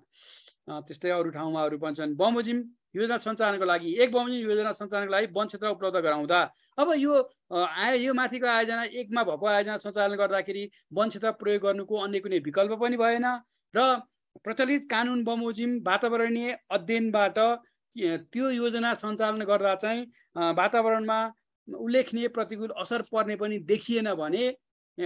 त्यस्तै अरू ठाउँमा अरू पनि छन् बमोजिम योजना सञ्चालनको लागि एक बमोजिम योजना सञ्चालनको लागि वन क्षेत्र उपलब्ध गराउँदा अब यो आयो यो माथिको आयोजना एकमा भएको आयोजना सञ्चालन गर्दाखेरि वन क्षेत्र प्रयोग गर्नुको अन्य कुनै विकल्प पनि भएन र प्रचलित कानुन बमोजिम वातावरणीय अध्ययनबाट त्यो योजना सञ्चालन गर्दा चाहिँ वातावरणमा उल्लेखनीय प्रतिकूल असर पर्ने पनि देखिएन भने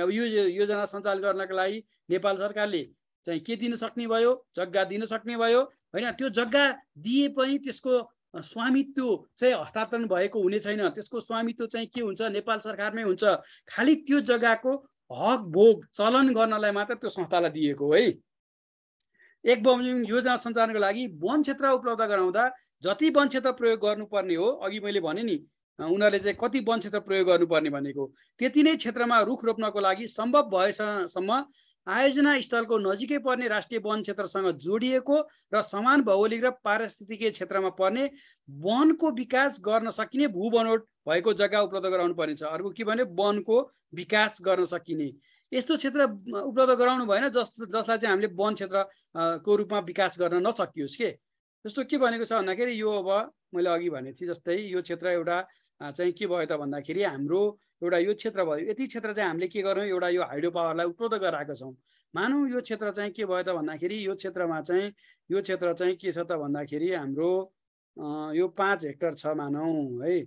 अब यो योजना सञ्चालन गर्नका लागि नेपाल सरकारले चाहिँ के दिन सक्ने भयो जग्गा दिन सक्ने भयो होइन त्यो जग्गा दिए पनि त्यसको स्वामित्व चाहिँ हस्तान्तरण भएको हुने छैन त्यसको स्वामित्व चाहिँ के हुन्छ नेपाल सरकारमै हुन्छ खालि त्यो जग्गाको हक भोग चलन गर्नलाई मात्र त्यो संस्थालाई दिएको है एक बमोजिम योजना सञ्चालनको लागि वन क्षेत्र उपलब्ध गराउँदा जति वन क्षेत्र प्रयोग गर्नुपर्ने हो अघि मैले भने नि उनीहरूले चाहिँ कति वन क्षेत्र प्रयोग गर्नुपर्ने भनेको त्यति नै क्षेत्रमा रुख रोप्नको लागि सम्भव भएसम्म आयोजना स्थलको नजिकै पर्ने राष्ट्रिय वन क्षेत्रसँग जोडिएको र समान भौगोलिक र पारिस्थितिकीय क्षेत्रमा पर्ने वनको विकास गर्न सकिने भू बनोट भएको जग्गा उपलब्ध गराउनु पर्नेछ अर्को के भने वनको विकास गर्न सकिने यस्तो क्षेत्र उपलब्ध गराउनु भएन जस जसलाई चाहिँ हामीले वन क्षेत्रको रूपमा विकास गर्न नसकियोस् के जस्तो के भनेको छ भन्दाखेरि यो अब मैले अघि भनेको थिएँ जस्तै यो क्षेत्र एउटा चाहिँ के भयो त भन्दाखेरि हाम्रो एउटा यो क्षेत्र भयो यति क्षेत्र चाहिँ हामीले के गर्यौँ एउटा यो हाइड्रो पावरलाई उपलब्ध गराएको छौँ मानौँ यो क्षेत्र चाहिँ के भयो त भन्दाखेरि यो क्षेत्रमा चाहिँ यो क्षेत्र चाहिँ के छ त भन्दाखेरि हाम्रो यो पाँच हेक्टर छ मानौँ है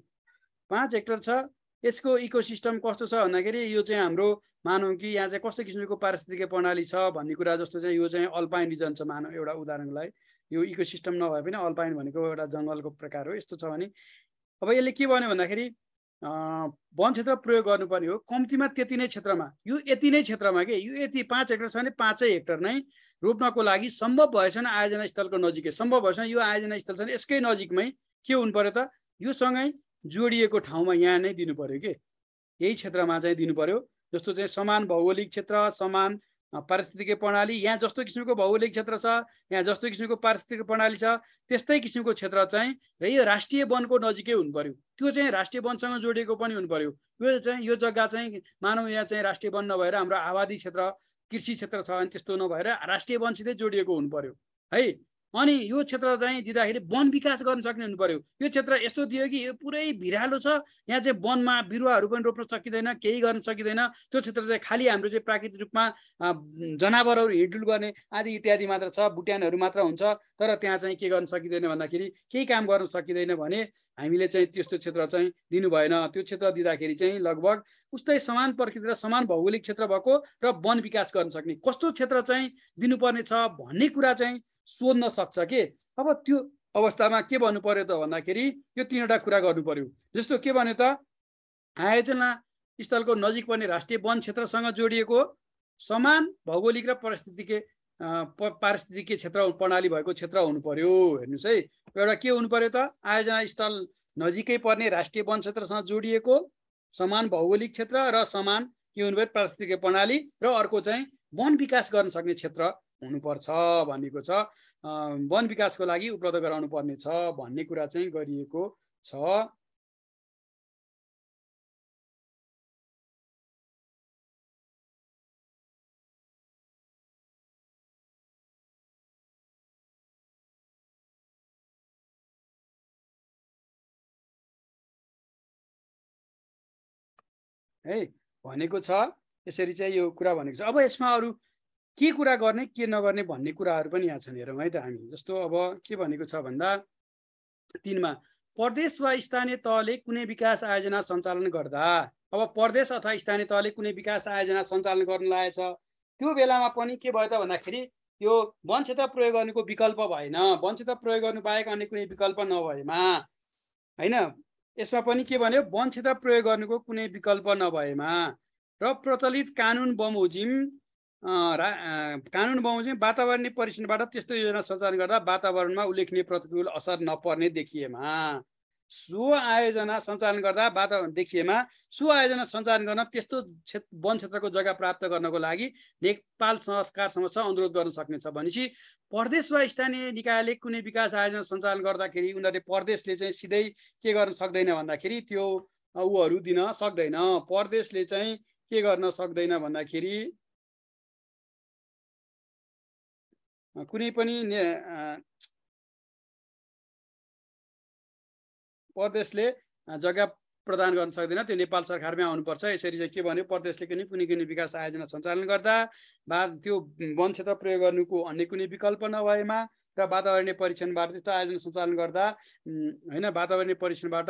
पाँच हेक्टर छ यसको इकोसिस्टम कस्तो छ भन्दाखेरि यो चाहिँ हाम्रो मानौँ कि यहाँ चाहिँ कस्तो किसिमको पारिस्थितिक प्रणाली छ भन्ने कुरा जस्तो चाहिँ यो चाहिँ अल्पाइन रिजन छ मानौँ एउटा उदाहरणलाई यो इकोसिस्टम नभए पनि अल्पाइन भनेको एउटा जङ्गलको प्रकार हो यस्तो छ भने अब यसले के भन्यो भन्दाखेरि वन क्षेत्र प्रयोग गर्नुपर्ने हो कम्तीमा त्यति नै क्षेत्रमा यो यति नै क्षेत्रमा के यो यति पाँच हेक्टर छ भने पाँचै हेक्टर नै रोप्नको लागि सम्भव भएछ भएछन् आयोजना स्थलको नजिकै सम्भव भएछन् यो आयोजना स्थल छ यसकै नजिकमै के हुनु पऱ्यो त योसँगै जोडिएको ठाउँमा यहाँ नै दिनु पऱ्यो कि यही क्षेत्रमा चाहिँ दिनु पऱ्यो जस्तो चाहिँ समान भौगोलिक क्षेत्र समान पारिस्थितिक प्रणाली यहाँ जस्तो किसिमको भौगोलिक क्षेत्र छ यहाँ जस्तो किसिमको पारिस्थितिक प्रणाली छ त्यस्तै किसिमको क्षेत्र चाहिँ र यो राष्ट्रिय वनको नजिकै हुनु पर्यो त्यो चाहिँ राष्ट्रिय वनसँग जोडिएको पनि हुनु पर्यो यो चाहिँ यो जग्गा चाहिँ मानव यहाँ चाहिँ राष्ट्रिय वन नभएर हाम्रो आबादी क्षेत्र कृषि क्षेत्र छ अनि त्यस्तो नभएर राष्ट्रिय वनसितै जोडिएको हुनु पर्यो है अनि यो क्षेत्र चाहिँ दिँदाखेरि वन विकास गर्न सक्ने हुनु पऱ्यो यो क्षेत्र यस्तो दियो कि यो पुरै भिरालो छ यहाँ चाहिँ वनमा बिरुवाहरू पनि रोप्न सकिँदैन केही गर्न सकिँदैन त्यो क्षेत्र चाहिँ खालि हाम्रो चाहिँ प्राकृतिक रूपमा जनावरहरू हिडुल गर्ने आदि इत्यादि मात्र छ भुट्यानहरू मात्र हुन्छ तर त्यहाँ चाहिँ के गर्न सकिँदैन भन्दाखेरि केही काम गर्न सकिँदैन भने हामीले चाहिँ त्यस्तो क्षेत्र चाहिँ दिनु भएन त्यो क्षेत्र दिँदाखेरि चाहिँ लगभग उस्तै समान प्रकृति र समान भौगोलिक क्षेत्र भएको र वन विकास गर्न सक्ने कस्तो क्षेत्र चाहिँ दिनुपर्ने छ भन्ने कुरा चाहिँ सोध्न सक्छ के अब त्यो अवस्थामा के भन्नु पर्यो त भन्दाखेरि यो तिनवटा कुरा गर्नु पर्यो जस्तो के भन्यो त आयोजना स्थलको नजिक पर्ने राष्ट्रिय वन क्षेत्रसँग जोडिएको समान भौगोलिक र परिस्थितिक पारिस्थितिकीय क्षेत्र प्रणाली भएको क्षेत्र हुनु पर्यो हेर्नुहोस् है एउटा के हुनु पर्यो त आयोजना स्थल नजिकै पर्ने राष्ट्रिय वन क्षेत्रसँग जोडिएको समान भौगोलिक क्षेत्र र समान के हुनु पर्यो पारिस्थितिकीय प्रणाली र अर्को चाहिँ वन विकास गर्न सक्ने क्षेत्र हुनुपर्छ भनेको छ वन विकासको लागि उपलब्ध गराउनु पर्ने छ भन्ने कुरा चाहिँ गरिएको छ है भनेको छ यसरी चाहिँ यो कुरा भनेको छ अब यसमा अरू के कुरा गर्ने के नगर्ने भन्ने कुराहरू पनि यहाँ छन् हेरौँ है त हामी जस्तो अब के भनेको छ भन्दा तिनमा प्रदेश वा स्थानीय तहले कुनै विकास आयोजना सञ्चालन गर्दा अब प्रदेश अथवा स्थानीय तहले कुनै विकास आयोजना सञ्चालन गर्न लागेछ त्यो बेलामा पनि के भयो त भन्दाखेरि यो वन क्षेत्र प्रयोग गर्नुको विकल्प भएन वन क्षेत्र प्रयोग गर्नु बाहेक अन्य कुनै विकल्प नभएमा होइन यसमा पनि के भन्यो वन क्षेत्र प्रयोग गर्नुको कुनै विकल्प नभएमा र प्रचलित कानुन बमोजिम रा कानुन बाउ चाहिँ वातावरणीय परीक्षणबाट त्यस्तो योजना सञ्चालन गर्दा वातावरणमा उल्लेखनीय प्रतिकूल असर नपर्ने देखिएमा सो आयोजना सञ्चालन गर्दा वातावरण देखिएमा सो आयोजना सञ्चालन गर्न त्यस्तो क्षेत्र वन क्षेत्रको जग्गा प्राप्त गर्नको लागि नेपाल सरकार समक्ष अनुरोध गर्न सक्नेछ भनेपछि प्रदेश वा स्थानीय निकायले कुनै विकास आयोजना सञ्चालन गर्दाखेरि उनीहरूले प्रदेशले चाहिँ सिधै के गर्न सक्दैन भन्दाखेरि त्यो ऊहरू दिन सक्दैन प्रदेशले चाहिँ के गर्न सक्दैन भन्दाखेरि कुनै पनि प्रदेशले जग्गा प्रदान गर्न सक्दैन त्यो नेपाल सरकारमै आउनुपर्छ यसरी चाहिँ के भन्यो प्रदेशले कुनै कुनै कुनै विकास आयोजना सञ्चालन गर्दा वा त्यो वन क्षेत्र प्रयोग गर्नुको अन्य कुनै विकल्प नभएमा र वातावरणीय परीक्षणबाट त्यस्तो आयोजना सञ्चालन गर्दा होइन वातावरणीय परीक्षणबाट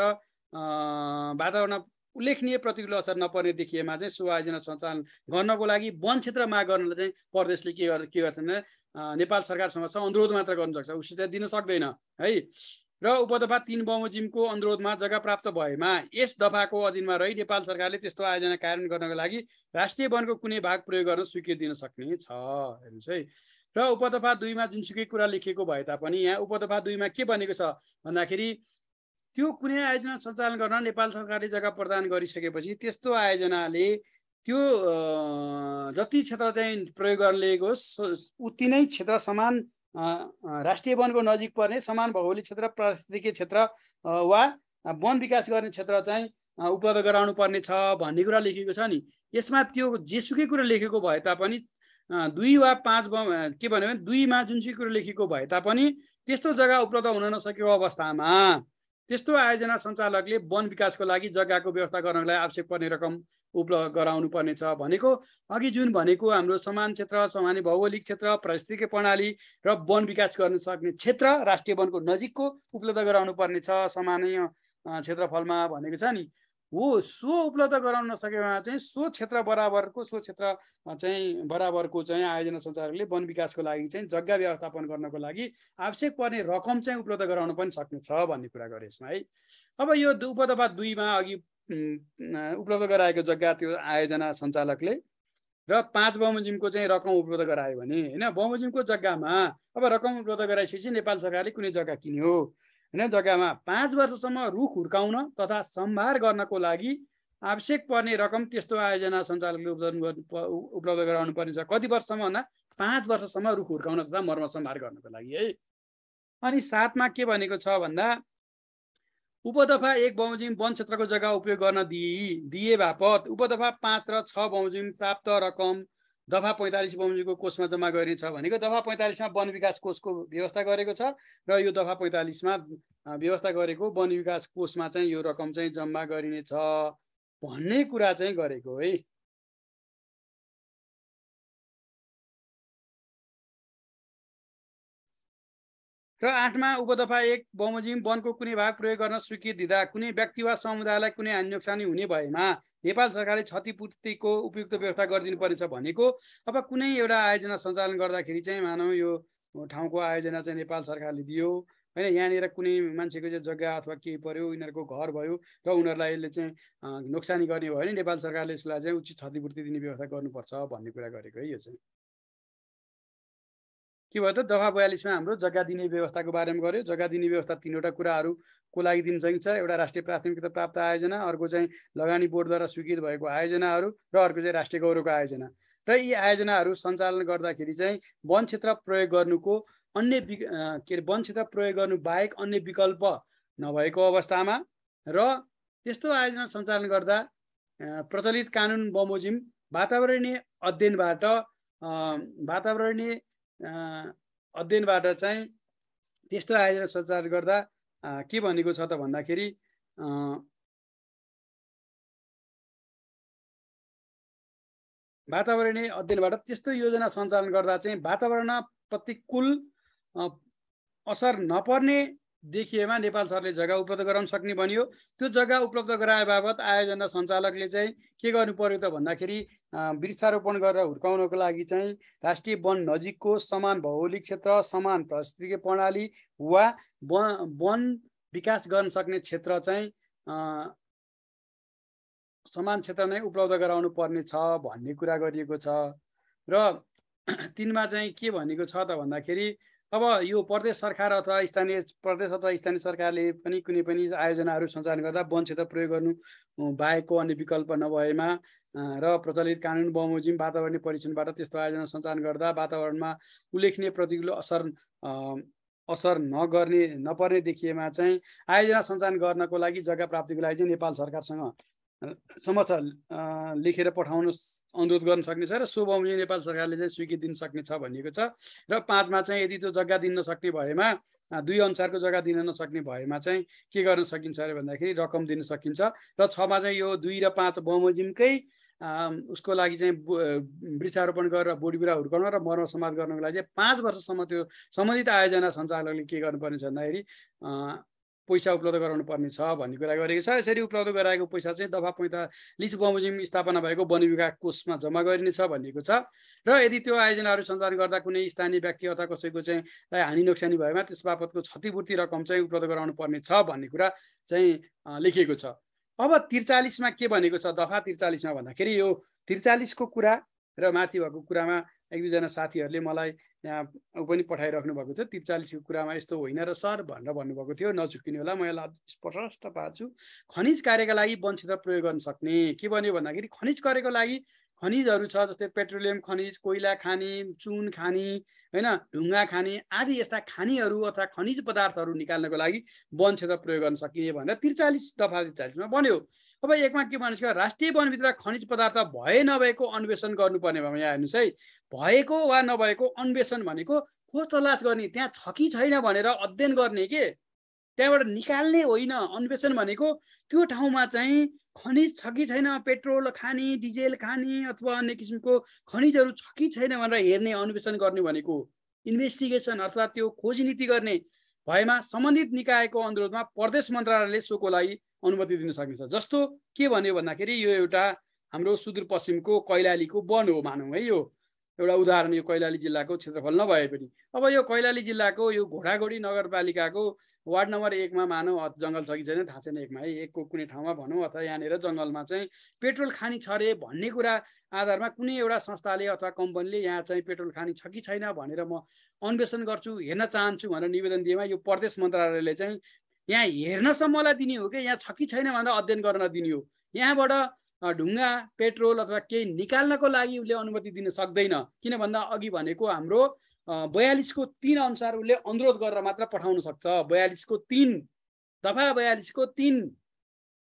वातावरण उल्लेखनीय प्रतिकूल असर नपर्ने देखिएमा चाहिँ सो आयोजना सञ्चालन गर्नको लागि वन क्षेत्र माग गर्नलाई चाहिँ प्रदेशले के गर् के गर्छ भने नेपाल सरकारसँग अनुरोध मात्र गर्न सक्छ उसित दिन सक्दैन है र उपदफा तिन बमोजिमको अनुरोधमा जग्गा प्राप्त भएमा यस दफाको अधीनमा रही नेपाल सरकारले त्यस्तो आयोजना कार्यान्वयन गर्नको लागि राष्ट्रिय वनको कुनै भाग प्रयोग गर्न स्वीकृति दिन सक्ने छ हेर्नुहोस् है र उपदफा दुईमा जुनसुकै कुरा लेखिएको भए तापनि यहाँ उपदफा दुईमा के भनेको छ भन्दाखेरि त्यो कुनै आयोजना सञ्चालन गर्न नेपाल सरकारले जग्गा प्रदान गरिसकेपछि त्यस्तो आयोजनाले त्यो जति क्षेत्र चाहिँ प्रयोग होस् उति नै क्षेत्र समान राष्ट्रिय वनको नजिक पर्ने समान भौगोलिक क्षेत्र पारिस्थितिकीय क्षेत्र वा वन विकास गर्ने क्षेत्र चाहिँ उपलब्ध गराउनु पर्ने छ भन्ने कुरा लेखिएको छ नि यसमा त्यो जेसुकै कुरा लेखेको भए तापनि दुई वा पाँच के भन्यो भने दुईमा जुनसुकै कुरो लेखेको भए तापनि त्यस्तो जग्गा उपलब्ध हुन नसकेको अवस्थामा त्यस्तो आयोजना सञ्चालकले वन विकासको लागि जग्गाको व्यवस्था गर्नलाई आवश्यक पर्ने रकम उपलब्ध गराउनु पर्नेछ भनेको अघि जुन भनेको हाम्रो समान क्षेत्र समान भौगोलिक क्षेत्र पारिस्थितिक प्रणाली र वन विकास गर्न सक्ने क्षेत्र राष्ट्रिय वनको नजिकको उपलब्ध गराउनु पर्नेछ सामान्य क्षेत्रफलमा भनेको छ नि हो सो उपलब्ध गराउन नसके चाहिँ सो क्षेत्र बराबरको सो क्षेत्र चाहिँ बराबरको चाहिँ आयोजना सञ्चालकले वन विकासको लागि चाहिँ जग्गा व्यवस्थापन गर्नको लागि आवश्यक पर्ने रकम चाहिँ उपलब्ध गराउन पनि सक्नेछ भन्ने कुरा गरे यसमा है अब यो उपदफा दुईमा अघि उपलब्ध गराएको जग्गा त्यो आयोजना सञ्चालकले र पाँच बमोजिमको चाहिँ रकम उपलब्ध गरायो भने होइन बमोजिमको जग्गामा अब रकम उपलब्ध गराइसकेपछि नेपाल सरकारले कुनै जग्गा किन्यो होइन जग्गामा पाँच वर्षसम्म रुख हुर्काउन तथा सम्भार गर्नको लागि आवश्यक पर्ने रकम त्यस्तो आयोजना सञ्चालकले उपलब्ध उपलब्ध गराउनु पर्ने कति वर्षसम्म भन्दा पाँच वर्षसम्म रुख हुर्काउन तथा मर्म सम्भार गर्नको लागि है अनि साथमा के भनेको छ भन्दा उपदफा एक बमोजिम वन क्षेत्रको जग्गा उपयोग गर्न दिए दिए बापत उपदफा पाँच र छ बमोजिम प्राप्त रकम दफा पैँतालिस बमजुको कोषमा जम्मा गरिनेछ भनेको दफा पैँतालिसमा वन विकास कोषको व्यवस्था गरेको छ र यो दफा पैँतालिसमा व्यवस्था गरेको वन विकास कोषमा चाहिँ यो रकम चाहिँ जम्मा गरिनेछ भन्ने कुरा चाहिँ गरेको है र आठमा उपदफा एक बमोजिम वनको कुनै भाग प्रयोग गर्न स्वीकृत दिँदा कुनै व्यक्ति वा समुदायलाई कुनै हानि नोक्सानी हुने भएमा नेपाल सरकारले क्षतिपूर्तिको उपयुक्त व्यवस्था गरिदिनु पर्नेछ भनेको अब कुनै एउटा आयोजना सञ्चालन गर्दाखेरि चाहिँ मानव यो ठाउँको आयोजना चाहिँ नेपाल सरकारले दियो होइन यहाँनिर कुनै मान्छेको चाहिँ जग्गा अथवा केही पऱ्यो उनीहरूको घर भयो र उनीहरूलाई यसले चाहिँ नोक्सानी गर्ने भयो भने नेपाल सरकारले यसलाई चाहिँ उचित क्षतिपूर्ति दिने व्यवस्था गर्नुपर्छ भन्ने कुरा गरेको है यो चाहिँ के भयो त दफा बयालिसमा हाम्रो जग्गा दिने व्यवस्थाको बारेमा गऱ्यो जग्गा दिने व्यवस्था तिनवटा कुराहरूको लागि दिन चाहिन्छ एउटा राष्ट्रिय प्राथमिकता प्राप्त आयोजना अर्को चाहिँ लगानी बोर्डद्वारा स्वीकृत भएको आयोजनाहरू र अर्को चाहिँ राष्ट्रिय गौरवको आयोजना र यी आयोजनाहरू सञ्चालन गर्दाखेरि चाहिँ वन क्षेत्र प्रयोग गर्नुको अन्य के अरे वन क्षेत्र प्रयोग गर्नु बाहेक अन्य विकल्प नभएको अवस्थामा र त्यस्तो आयोजना सञ्चालन गर्दा प्रचलित कानुन बमोजिम वातावरणीय अध्ययनबाट वातावरणीय अध्ययनबाट चाहिँ त्यस्तो आयोजना सञ्चार गर्दा के भनेको छ त भन्दाखेरि वातावरणीय अध्ययनबाट त्यस्तो योजना सञ्चालन गर्दा चाहिँ वातावरण प्रतिकूल असर नपर्ने देखिएमा नेपाल सरले जग्गा उपलब्ध गराउन सक्ने भनियो त्यो जग्गा उपलब्ध गराए बाबत आयोजना सञ्चालकले चाहिँ के गर्नु पर्यो त भन्दाखेरि वृक्षारोपण गरेर हुर्काउनको लागि चाहिँ राष्ट्रिय वन नजिकको समान भौगोलिक क्षेत्र समान पारिस्थितिक प्रणाली वा वन विकास गर्न सक्ने क्षेत्र चाहिँ समान क्षेत्र नै उपलब्ध गराउनु पर्ने छ भन्ने कुरा गरिएको छ र (clears throat) तिनमा चाहिँ के भनेको छ त भन्दाखेरि अब यो प्रदेश सरकार अथवा स्थानीय प्रदेश अथवा स्थानीय सरकारले पनि कुनै पनि आयोजनाहरू सञ्चालन गर्दा वन क्षेत्र प्रयोग गर्नु बाहेकको अन्य विकल्प नभएमा र प्रचलित कानुन बमोजिम वातावरणीय परीक्षणबाट त्यस्तो आयोजना सञ्चालन गर्दा वातावरणमा उल्लेखनीय प्रतिकूल असर असर नगर्ने नपर्ने देखिएमा चाहिँ आयोजना सञ्चालन गर्नको लागि जग्गा प्राप्तिको लागि चाहिँ नेपाल सरकारसँग समक्ष लेखेर पठाउनु अनुरोध गर्न सक्नेछ र सो बमोजिम नेपाल सरकारले चाहिँ स्वीकृति दिन सक्नेछ भनिएको छ र पाँचमा चाहिँ यदि त्यो जग्गा दिन नसक्ने भएमा दुई अनुसारको जग्गा दिन नसक्ने भएमा चाहिँ के गर्न सकिन्छ अरे भन्दाखेरि रकम दिन सकिन्छ र छमा चाहिँ यो दुई र पाँच बमोजिमकै उसको लागि चाहिँ वृक्षारोपण गरेर बोडी बिरुवा हुर्काउन र मर्म समाज गर्नको लागि चाहिँ पाँच वर्षसम्म त्यो सम्बन्धित आयोजना सञ्चालकले के गर्नुपर्ने छ भन्दाखेरि पैसा उपलब्ध गराउनु पर्ने छ भन्ने कुरा गरेको छ यसरी उपलब्ध गराएको पैसा चाहिँ दफा पैँतालिस बमोजिम स्थापना भएको वन विभाग कोषमा जम्मा गरिनेछ भनिएको छ र यदि त्यो आयोजनाहरू सञ्चालन गर्दा कुनै स्थानीय व्यक्ति अथवा कसैको चाहिँ हानि नोक्सानी भएमा त्यस बापतको क्षतिपूर्ति रकम चाहिँ उपलब्ध गराउनु पर्ने छ भन्ने कुरा चाहिँ लेखिएको छ अब त्रिचालिसमा के भनेको छ दफा त्रिचालिसमा भन्दाखेरि यो त्रिचालिसको कुरा र माथि भएको कुरामा एक दुईजना साथीहरूले मलाई यहाँ पनि पठाइराख्नु भएको थियो त्रिचालिसको कुरामा यस्तो होइन र सर भनेर भन्नुभएको थियो नझुकिने होला म यसलाई स्पष्ट पार्छु खनिज कार्यका लागि क्षेत्र प्रयोग गर्न सक्ने के भन्यो भन्दाखेरि खनिज कार्यको लागि खनिजहरू छ जस्तै पेट्रोलियम खनिज कोइला खानी चुन खानी होइन ढुङ्गा खानी आदि यस्ता खानीहरू अथवा खनिज पदार्थहरू निकाल्नको लागि वन क्षेत्र प्रयोग गर्न सकिने भनेर त्रिचालिस दफा त्रिचालिसमा बन्यो अब एकमा के भनेको राष्ट्रिय वनभित्र खनिज पदार्थ भए नभएको अन्वेषण गर्नुपर्ने भयो यहाँ हेर्नुहोस् है भएको वा नभएको अन्वेषण भनेको खोज तलास गर्ने त्यहाँ छ कि छैन भनेर अध्ययन गर्ने के त्यहाँबाट निकाल्ने होइन अन्वेषण भनेको त्यो ठाउँमा चाहिँ खनिज छ कि छैन पेट्रोल खाने डिजेल खाने अथवा अन्य किसिमको खनिजहरू छ कि छैन भनेर हेर्ने अन्वेषण गर्ने भनेको इन्भेस्टिगेसन अर्थात् त्यो खोजी नीति गर्ने भएमा सम्बन्धित निकायको अनुरोधमा प्रदेश मन्त्रालयले सोको लागि अनुमति दिन सकिन्छ जस्तो के भन्यो भन्दाखेरि यो एउटा हाम्रो सुदूरपश्चिमको कैलालीको वन हो मानौँ है यो एउटा उदाहरण यो कैलाली जिल्लाको क्षेत्रफल नभए पनि अब यो कैलाली जिल्लाको यो घोडाघोडी नगरपालिकाको वार्ड नम्बर एकमा मानौ जङ्गल छ कि छैन थाहा छैन एकमा है एकको कुनै ठाउँमा भनौँ अथवा यहाँनिर जङ्गलमा चाहिँ पेट्रोल खानी छ अरे भन्ने कुरा आधारमा कुनै एउटा संस्थाले अथवा कम्पनीले यहाँ चाहिँ पेट्रोल खानी छ कि छैन भनेर म अन्वेषण गर्छु हेर्न चाहन्छु भनेर निवेदन दिएमा यो प्रदेश मन्त्रालयले चाहिँ यहाँ हेर्नसम्मलाई दिने हो कि यहाँ छ कि छैन भनेर अध्ययन गर्न दिने हो यहाँबाट ढुङ्गा पेट्रोल अथवा केही निकाल्नको लागि उसले अनुमति दिन सक्दैन किन भन्दा अघि भनेको हाम्रो बयालिसको तिन अनुसार उसले अनुरोध गरेर मात्र पठाउन सक्छ बयालिसको तिन दफा बयालिसको तिन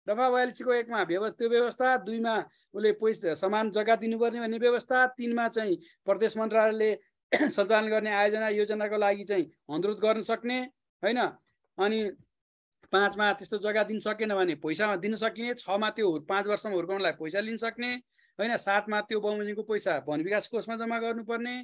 दफा बयालिसको एकमा व्यवस्था त्यो व्यवस्था दुईमा उसले पैसा समान जग्गा दिनुपर्ने भन्ने व्यवस्था तिनमा चाहिँ प्रदेश मन्त्रालयले (clears throat) सञ्चालन गर्ने आयोजना योजनाको लागि चाहिँ अनुरोध गर्न सक्ने होइन अनि पाँचमा त्यस्तो जग्गा दिन सकेन भने पैसामा दिन सकिने छमा त्यो पाँच वर्षमा हुर्काउनलाई पैसा लिन सक्ने होइन सातमा त्यो बमोजिमको पैसा वन विकास कोषमा जम्मा गर्नुपर्ने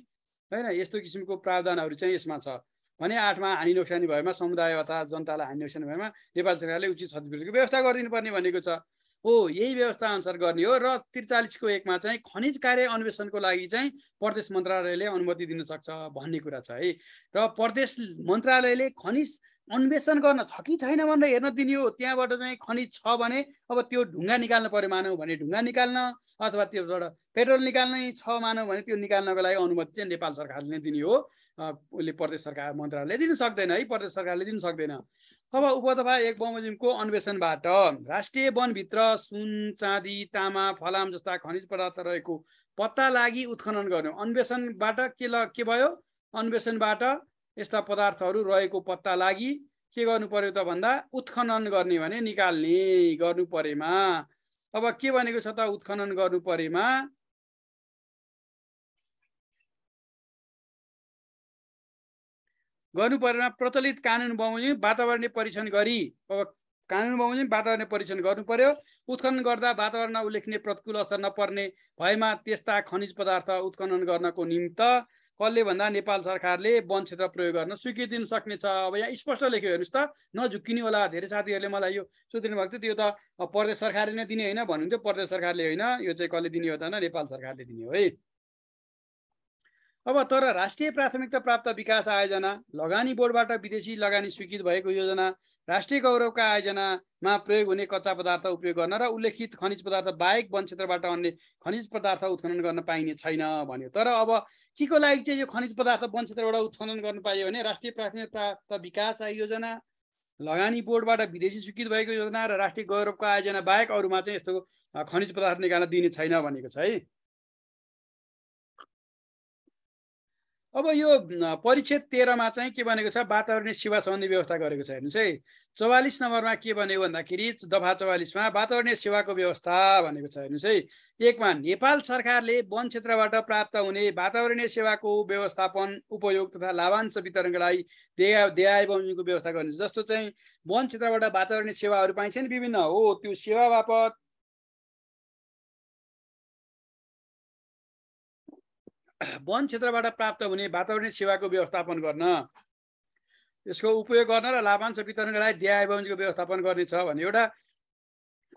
होइन यस्तो किसिमको प्रावधानहरू चाहिँ यसमा छ भने आठमा हानि नोक्सानी भएमा समुदाय अथवा जनतालाई हानि नोक्सानी भएमा नेपाल सरकारले उचित क्षतिपूर्तिको व्यवस्था गरिदिनुपर्ने भनेको छ हो यही व्यवस्था अनुसार गर्ने हो र त्रिचालिसको एकमा चाहिँ खनिज कार्य अन्वेषणको लागि चाहिँ प्रदेश मन्त्रालयले अनुमति दिनसक्छ भन्ने कुरा छ है र प्रदेश मन्त्रालयले खनिज अन्वेषण गर्न छ कि छैन भनेर हेर्न दिने हो त्यहाँबाट चाहिँ खनिज छ भने अब त्यो ढुङ्गा निकाल्नु पऱ्यो मानव भने ढुङ्गा निकाल्न अथवा त्योबाट पेट्रोल निकाल्ने छ मानव भने त्यो निकाल्नको लागि अनुमति चाहिँ नेपाल सरकारले नै दिने हो उसले प्रदेश सरकार मन्त्रालयले दिनु सक्दैन है प्रदेश सरकारले दिनु सक्दैन अब उपतफा एक बमोजिमको अन्वेषणबाट राष्ट्रिय वनभित्र सुन चाँदी तामा फलाम जस्ता खनिज पदार्थ रहेको पत्ता लागि उत्खनन गर्नु अन्वेषणबाट के ल के भयो अन्वेषणबाट यस्ता पदार्थहरू रहेको पत्ता लागि के गर्नु पर्यो त भन्दा उत्खनन गर्ने भने निकाल्ने गर्नु परेमा अब के भनेको छ त उत्खनन गर्नु परेमा गर्नु परेमा प्रचलित कानुन बमोजिम वातावरणीय परीक्षण गरी अब कानुन बमोजिम वातावरणीय परीक्षण गर्नु पर्यो उत्खनन गर्दा वातावरणमा उल्लेखनीय प्रतिकूल असर नपर्ने भएमा त्यस्ता खनिज पदार्थ उत्खनन गर्नको निम्त कसले भन्दा नेपाल सरकारले वन क्षेत्र प्रयोग गर्न स्वीकृति दिन सक्नेछ अब यहाँ स्पष्ट लेख्यो हेर्नुहोस् त नझुक्किने होला धेरै साथीहरूले मलाई यो सोधिनु भएको थियो त्यो त प्रदेश सरकारले नै दिने होइन भन्नुहुन्थ्यो प्रदेश सरकारले होइन यो चाहिँ कसले दिने हो त नेपाल सरकारले दिने हो है अब तर राष्ट्रिय प्राथमिकता प्राप्त विकास आयोजना लगानी बोर्डबाट विदेशी लगानी स्वीकृत भएको योजना राष्ट्रिय गौरवका आयोजनामा प्रयोग हुने कच्चा पदार्थ उपयोग गर्न र उल्लेखित खनिज पदार्थ बाहेक वन क्षेत्रबाट अन्य खनिज पदार्थ उत्खनन गर्न पाइने छैन भन्यो तर अब के लागि चाहिँ यो खनिज पदार्थ वन क्षेत्रबाट उत्खनन गर्नु पाइयो भने राष्ट्रिय प्राथमिक प्राप्त विकास आयोजना लगानी बोर्डबाट विदेशी स्वीकृत भएको योजना र राष्ट्रिय गौरवको आयोजना बाहेक अरूमा चाहिँ यस्तो खनिज पदार्थ निकाल्न दिइने छैन भनेको छ है अब यो परिच्छेद तेह्रमा चाहिँ के भनेको छ वातावरणीय सेवा सम्बन्धी व्यवस्था गरेको छ हेर्नुहोस् है चौवालिस नम्बरमा के भन्यो भन्दाखेरि दफा चौवालिसमा वातावरणीय सेवाको व्यवस्था भनेको छ हेर्नुहोस् है एकमा नेपाल सरकारले वन क्षेत्रबाट प्राप्त हुने वातावरणीय सेवाको व्यवस्थापन उपयोग तथा लाभांश वितरणका लागि देया देयायबमको व्यवस्था गर्नु जस्तो चाहिँ वन क्षेत्रबाट वातावरणीय सेवाहरू पाइन्छ नि विभिन्न हो त्यो सेवा बापत वन क्षेत्रबाट प्राप्त हुने वातावरणीय सेवाको व्यवस्थापन गर्न यसको उपयोग गर्न र लाभांश वितरणका लागि दयावजीको व्यवस्थापन गर्नेछ भने एउटा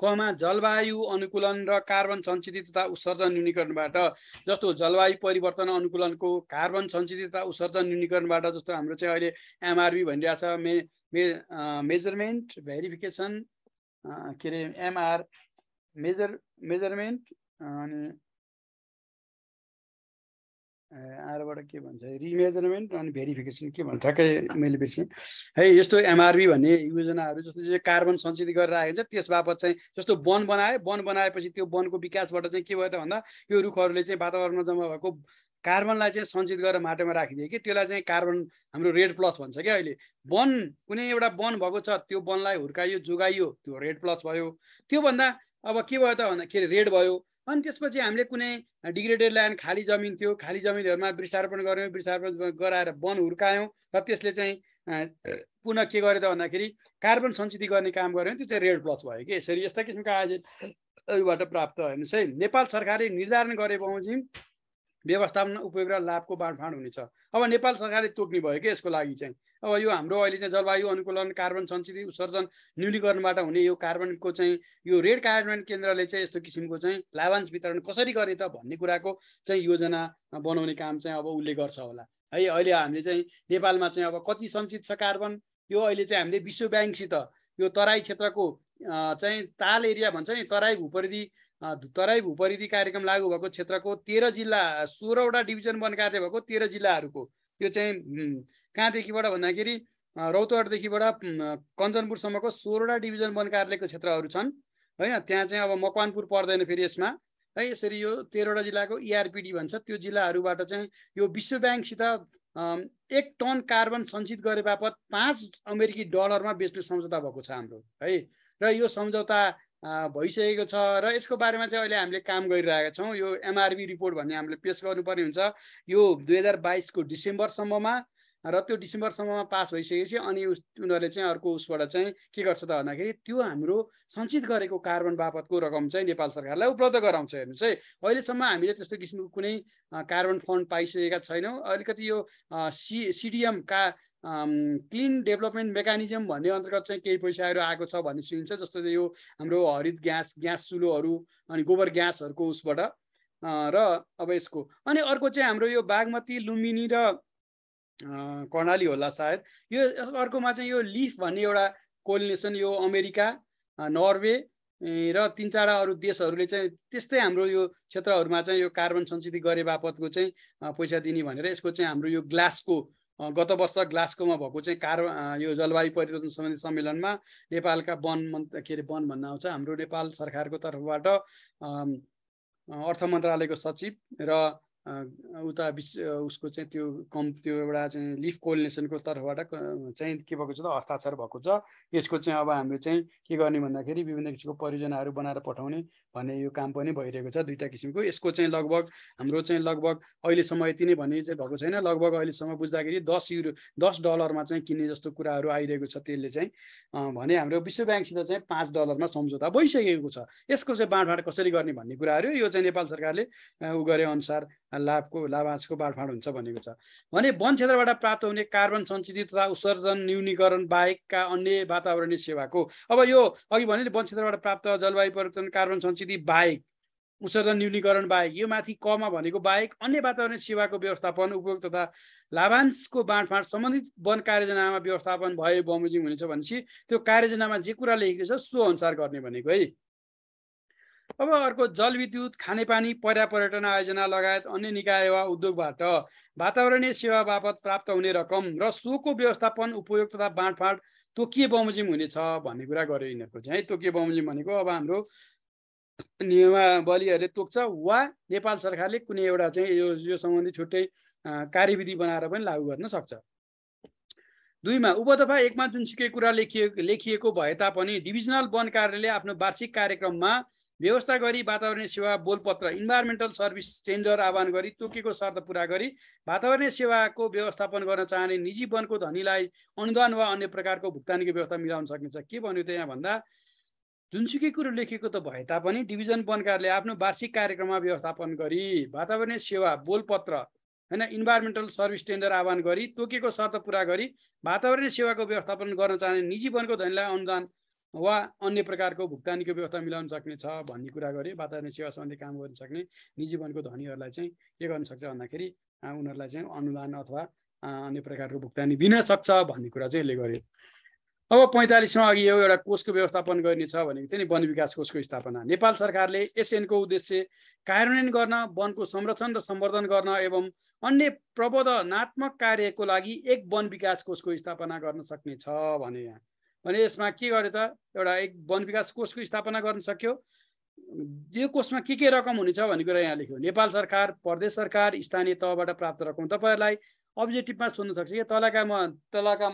कमा जलवायु अनुकूलन र कार्बन सञ्चित तथा उत्सर्जन न्यूनीकरणबाट जस्तो जलवायु परिवर्तन अनुकूलनको कार्बन सञ्चित तथा उत्सर्जन न्यूनीकरणबाट जस्तो हाम्रो चाहिँ अहिले एमआरबी भनिरहेछ मे मे मेजरमेन्ट भेरिफिकेसन के अरे एमआर मेजर मेजरमेन्ट अनि आरबाट के भन्छ रिमेजरमेन्ट अनि भेरिफिकेसन के भन्छ ठ्याक्कै मैले बिर्सेँ है यस्तो एमआरबी भन्ने योजनाहरू जस्तो चाहिँ कार्बन सञ्चित गरेर आएको छ त्यस बापत चाहिँ जस्तो वन बनाए वन बनाएपछि त्यो वनको विकासबाट चाहिँ के भयो त भन्दा यो रुखहरूले चाहिँ वातावरणमा जम्मा भएको कार्बनलाई चाहिँ सञ्चित गरेर माटोमा राखिदियो कि त्यसलाई चाहिँ कार्बन हाम्रो रेड प्लस भन्छ क्या अहिले वन कुनै एउटा वन भएको छ त्यो वनलाई हुर्कायो जोगाइयो त्यो रेड प्लस भयो त्योभन्दा अब के भयो त भन्दा के रेड भयो अनि त्यसपछि हामीले कुनै डिग्रेडेड ल्यान्ड खाली जमिन थियो खाली जमिनहरूमा वृक्षारोपण गऱ्यौँ वृक्षारोपण गराएर वन हुर्कायौँ र त्यसले चाहिँ पुनः के गर्यो त भन्दाखेरि कार्बन सञ्चित गर्ने काम गऱ्यौँ त्यो चाहिँ रेड प्लस भयो कि यसरी यस्ता किसिमका आयोजनबाट प्राप्त हेर्नुहोस् है नेपाल सरकारले निर्धारण गरे बमोजिम व्यवस्थापन उपयोग र लाभको बाँडफाँड हुनेछ अब नेपाल सरकारले तोक्ने भयो कि यसको लागि चाहिँ अब यो हाम्रो अहिले चाहिँ जलवायु अनुकूलन कार्बन सञ्चित उत्सर्जन न्यूनीकरणबाट हुने यो कार्बनको चाहिँ यो रेड कार्बन केन्द्रले चाहिँ यस्तो किसिमको चाहिँ लाभांश वितरण कसरी गर्ने त भन्ने कुराको चाहिँ योजना बनाउने काम चाहिँ अब उसले गर्छ होला है अहिले हामीले चाहिँ नेपालमा चाहिँ अब कति सञ्चित छ कार्बन यो अहिले चाहिँ हामीले विश्व ब्याङ्कसित यो तराई क्षेत्रको चाहिँ ताल एरिया भन्छ नि तराई भूपरिधि तराई भूपरिधि कार्यक्रम लागू भएको क्षेत्रको तेह्र जिल्ला सोह्रवटा डिभिजन वन कार्य भएको तेह्र जिल्लाहरूको त्यो चाहिँ कहाँदेखिबाट भन्दाखेरि रौतहटदेखिबाट कञ्चनपुरसम्मको सोह्रवटा डिभिजन वन कार्यालयको क्षेत्रहरू छन् होइन त्यहाँ चाहिँ अब मकवानपुर पर्दैन फेरि यसमा है यसरी यो तेह्रवटा जिल्लाको इआरपिडी e भन्छ त्यो जिल्लाहरूबाट चाहिँ यो विश्व ब्याङ्कसित एक टन कार्बन सञ्चित गरे बापत पाँच अमेरिकी डलरमा बेच्ने सम्झौता भएको छ हाम्रो है र यो सम्झौता भइसकेको छ र यसको बारेमा चाहिँ अहिले हामीले काम गरिरहेका छौँ यो एमआरबी रिपोर्ट भन्ने हामीले पेस गर्नुपर्ने हुन्छ यो दुई हजार बाइसको डिसेम्बरसम्ममा र त्यो डिसेम्बरसम्ममा पास भइसकेपछि अनि उस उनीहरूले चाहिँ अर्को उसबाट चाहिँ के गर्छ त भन्दाखेरि त्यो हाम्रो सञ्चित गरेको कार्बन बापतको रकम चाहिँ नेपाल सरकारलाई उपलब्ध गराउँछ हेर्नुहोस् है अहिलेसम्म हामीले त्यस्तो किसिमको कुनै कार्बन फन्ड पाइसकेका छैनौँ अलिकति यो सि सिडिएम का क्लिन डेभलपमेन्ट मेकानिजम भन्ने अन्तर्गत चाहिँ केही पैसाहरू आएको छ भन्ने सुनिन्छ जस्तो यो हाम्रो हरित ग्यास ग्यास चुलोहरू अनि गोबर ग्यासहरूको उसबाट र अब यसको अनि अर्को चाहिँ हाम्रो यो बागमती लुम्बिनी र कर्णाली होला सायद यो अर्कोमा चाहिँ यो लिफ भन्ने एउटा कोलिनेसन यो अमेरिका नर्वे र तिन चारवटा अरू देशहरूले चाहिँ त्यस्तै हाम्रो यो क्षेत्रहरूमा चाहिँ यो कार्बन सञ्चित गरे बापतको चाहिँ पैसा दिने भनेर यसको चाहिँ हाम्रो यो ग्लासको गत वर्ष ग्लास्कोमा भएको चाहिँ कार यो जलवायु परिवर्तन सम्बन्धी सम्मेलनमा नेपालका वन मन् के अरे वन भन्न आउँछ हाम्रो नेपाल सरकारको तर्फबाट अर्थ मन्त्रालयको सचिव र उता विश उसको चाहिँ त्यो कम् त्यो एउटा चाहिँ लिफ कोलिनेसनको तर्फबाट चाहिँ के भएको छ त हस्ताक्षर भएको छ यसको चाहिँ अब हामीले चाहिँ के गर्ने भन्दाखेरि विभिन्न किसिमको परियोजनाहरू बनाएर पठाउने भन्ने यो काम पनि भइरहेको छ दुईवटा किसिमको यसको चाहिँ लगभग हाम्रो चाहिँ लगभग अहिलेसम्म यति नै भन्ने चाहिँ भएको छैन लगभग अहिलेसम्म बुझ्दाखेरि दस युरो दस डलरमा चाहिँ किन्ने जस्तो कुराहरू आइरहेको छ त्यसले चाहिँ भने हाम्रो विश्व ब्याङ्कसित चाहिँ पाँच डलरमा सम्झौता भइसकेको छ यसको चाहिँ बाँडफाँड कसरी गर्ने भन्ने कुराहरू यो चाहिँ नेपाल सरकारले उ गरे अनुसार लाभको लाभांशको बाँडफाँड हुन्छ भनेको छ भने वन क्षेत्रबाट प्राप्त हुने कार्बन सञ्चित तथा उत्सर्जन न्यूनीकरण बाहेकका अन्य वातावरणीय सेवाको अब यो अघि भने वन क्षेत्रबाट प्राप्त जलवायु परिवर्तन कार्बन सञ्चित परिस्थिति बाहेक उत्सर्जन न्यूनीकरण बाहेक यो माथि कमा भनेको बाहेक अन्य वातावरण सेवाको व्यवस्थापन उपयोग तथा लाभांशको बाँडफाँड सम्बन्धित वन कार्ययोजनामा व्यवस्थापन भयो बमोजिम हुनेछ भनेपछि त्यो कार्ययोजनामा जे कुरा लेखेको छ सो अनुसार गर्ने भनेको है अब अर्को जलविद्युत खानेपानी पर्या पर्यटन आयोजना लगायत अन्य निकाय वा उद्योगबाट वातावरणीय सेवा बापत प्राप्त हुने रकम र सोको व्यवस्थापन उपयोग तथा बाँडफाँड तोकिए बमोजिम हुनेछ भन्ने कुरा गर्यो यिनीहरूको चाहिँ है तोकिए बमोजिम भनेको अब हाम्रो नियमावलीहरूले तोक्छ वा नेपाल सरकारले कुनै एउटा चाहिँ यो यो सम्बन्धी छुट्टै कार्यविधि बनाएर पनि लागू गर्न सक्छ दुईमा उपदफा एकमा जुनसुकै कुरा लेखिएको लेखिएको भए तापनि डिभिजनल वन कार्यालयले आफ्नो वार्षिक कार्यक्रममा व्यवस्था गरी वातावरणीय सेवा बोलपत्र इन्भाइरोमेन्टल सर्भिस टेन्डर आह्वान गरी तोकेको शर्त पुरा गरी वातावरणीय सेवाको व्यवस्थापन गर्न चाहने निजी वनको धनीलाई अनुदान वा अन्य प्रकारको भुक्तानीको व्यवस्था मिलाउन सकिन्छ के भन्यो त यहाँ भन्दा जुनसुकै कुरो लेखेको त भए तापनि डिभिजन वनकारले आफ्नो वार्षिक कार्यक्रममा व्यवस्थापन गरी वातावरणीय सेवा बोलपत्र होइन इन्भाइरोमेन्टल सर्भिस टेन्डर आह्वान गरी तोकेको शर्त पुरा गरी वातावरणीय सेवाको व्यवस्थापन गर्न चाहने निजी वनको धनीलाई अनुदान वा अन्य प्रकारको भुक्तानीको व्यवस्था मिलाउन सक्ने छ भन्ने कुरा गरे वातावरण सेवा सम्बन्धी काम गर्न सक्ने निजी वनको धनीहरूलाई चाहिँ के गर्न सक्छ भन्दाखेरि उनीहरूलाई चाहिँ अनुदान अथवा अन्य प्रकारको भुक्तानी दिन सक्छ भन्ने कुरा चाहिँ यसले गर्यो अब पैँतालिसमा अघि यो एउटा कोषको व्यवस्थापन गर्ने छ भनेको थियो नि वन विकास कोषको स्थापना नेपाल सरकारले एसएनको उद्देश्य कार्यान्वयन गर्न वनको संरक्षण र सम्वर्धन गर्न एवं अन्य प्रबोधनात्मक कार्यको लागि एक वन विकास कोषको स्थापना गर्न सक्ने छ भने यहाँ भने यसमा के गर्यो त एउटा एक वन विकास कोषको स्थापना गर्न सक्यो यो कोषमा के के रकम हुनेछ भन्ने कुरा यहाँ लेख्यो नेपाल सरकार प्रदेश सरकार स्थानीय तहबाट प्राप्त रकम तपाईँहरूलाई अब्जेक्टिभमा सोध्न सक्छ कि तलका म तलका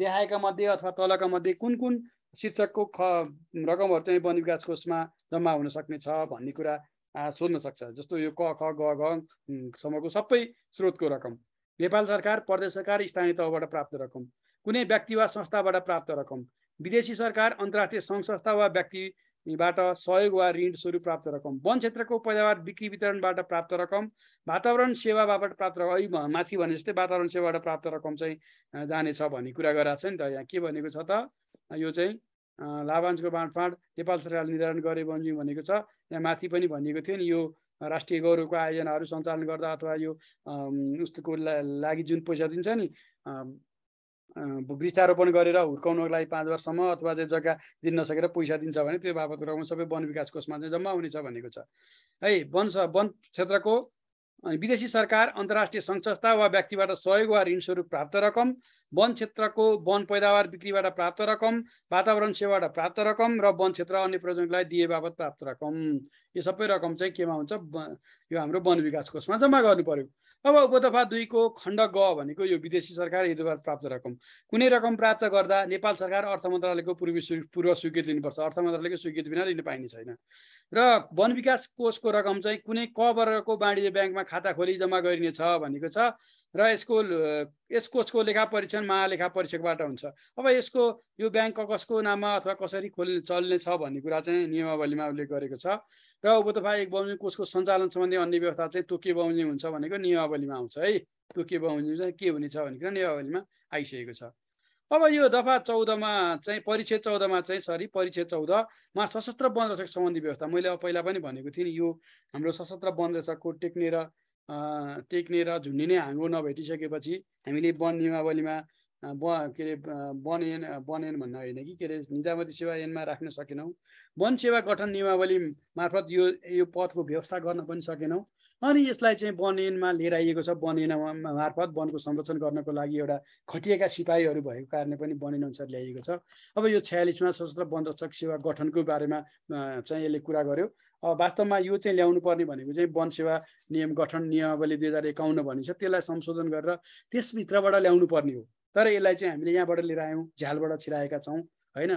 देखाएका मध्ये अथवा तलका मध्ये कुन कुन शीर्षकको ख रकमहरू चाहिँ वन विकास कोषमा जम्मा हुन सक्ने छ भन्ने कुरा सोध्न सक्छ जस्तो यो क ख ग घसम्मको सबै स्रोतको रकम नेपाल सरकार प्रदेश सरकार स्थानीय तहबाट प्राप्त रकम कुनै व्यक्ति वा संस्थाबाट प्राप्त रकम विदेशी सरकार अन्तर्राष्ट्रिय सङ्घ संस्था वा व्यक्ति बाट सहयोग वा ऋण स्वरूप प्राप्त रकम वन क्षेत्रको पैदावार बिक्री वितरणबाट प्राप्त रकम वातावरण सेवाबाट प्राप्त रकम माथि भने जस्तै वातावरण सेवाबाट प्राप्त रकम चाहिँ जानेछ भन्ने कुरा गराएको छ नि त यहाँ के भनेको छ त यो चाहिँ लाभांशको बाँडफाँड नेपाल सरकारले निर्धारण गरे बन्ज्यौँ भनेको छ यहाँ माथि पनि भनिएको थियो नि यो राष्ट्रिय गौरवको आयोजनाहरू सञ्चालन गर्दा अथवा यो उसको लागि जुन पैसा दिन्छ नि वृक्षारोपण गरेर हुर्काउनको लागि पाँच वर्षसम्म अथवा चाहिँ जग्गा दिन नसकेर पैसा दिन्छ भने त्यो बापत रकम सबै वन विकास कोषमा चाहिँ जम्मा हुनेछ भनेको छ है वन वन क्षेत्रको विदेशी सरकार अन्तर्राष्ट्रिय सङ्घ संस्था वा व्यक्तिबाट सहयोग वा ऋण स्वरूप प्राप्त रकम वन क्षेत्रको वन पैदावार बिक्रीबाट प्राप्त रकम वातावरण सेवाबाट प्राप्त रकम र वन क्षेत्र अन्य प्रयोजनलाई दिए बापत प्राप्त रकम यो सबै रकम चाहिँ केमा हुन्छ यो हाम्रो वन विकास कोषमा जम्मा गर्नु पर्यो अब उपदफा दुईको खण्ड ग भनेको यो विदेशी सरकार यदि प्राप्त रकम कुनै रकम प्राप्त गर्दा नेपाल सरकार अर्थ मन्त्रालयको पूर्वी पूर्व स्वीकृति लिनुपर्छ अर्थ मन्त्रालयको स्वीकृति बिना लिन पाइने छैन र वन विकास कोषको रकम चाहिँ कुनै क वर्गको वाणिज्य ब्याङ्कमा खाता खोली जम्मा गरिनेछ भनेको छ र यसको यस कोचको लेखा परीक्षण महालेखा परीक्षकबाट हुन्छ अब यसको यो ब्याङ्क कसको नाममा अथवा कसरी खोल्ने चल्ने छ भन्ने कुरा चाहिँ नियमावलीमा उल्लेख गरेको छ र उपतफा एक बहुनी कोषको सञ्चालन सम्बन्धी अन्य व्यवस्था चाहिँ तोके बहुनी हुन्छ भनेको नियमावलीमा आउँछ है तोके बहुनी चाहिँ के हुनेछ भन्ने कुरा नियमावलीमा आइसकेको छ अब यो दफा चौधमा चाहिँ परिचय चौधमा चाहिँ सरी परिचय चौधमा सशस्त्र वन रक्षक सम्बन्धी व्यवस्था मैले पहिला पनि भनेको थिएँ नि यो हाम्रो सशस्त्र वन रक्षकको टेक्ने र टेक्ने र झुन्डिने हाँगो नभेटिसकेपछि हामीले वन नियमावलीमा ब के अरे वन एन वन एन भन्न होइन कि के अरे निजामती सेवा एनमा राख्न सकेनौँ वन सेवा गठन नियमावली मार्फत यो यो पदको व्यवस्था गर्न पनि सकेनौँ अनि यसलाई चाहिँ वनमा लिएर आइएको छ बनेन मार्फत वनको संरक्षण गर्नको लागि एउटा खटिएका सिपाहीहरू भएको कारणले पनि बनेन अनुसार ल्याइएको छ अब यो छयालिसमा सशस्त्र वन रक्षक सेवा गठनको बारेमा चाहिँ यसले कुरा गर्यो अब वास्तवमा यो चाहिँ ल्याउनु पर्ने भनेको चाहिँ वन सेवा नियम गठन नियमावली दुई हजार एकाउन्न भनिन्छ त्यसलाई संशोधन गरेर त्यसभित्रबाट ल्याउनु पर्ने हो तर यसलाई चाहिँ हामीले यहाँबाट लिएर आयौँ झ्यालबाट छिराएका छौँ होइन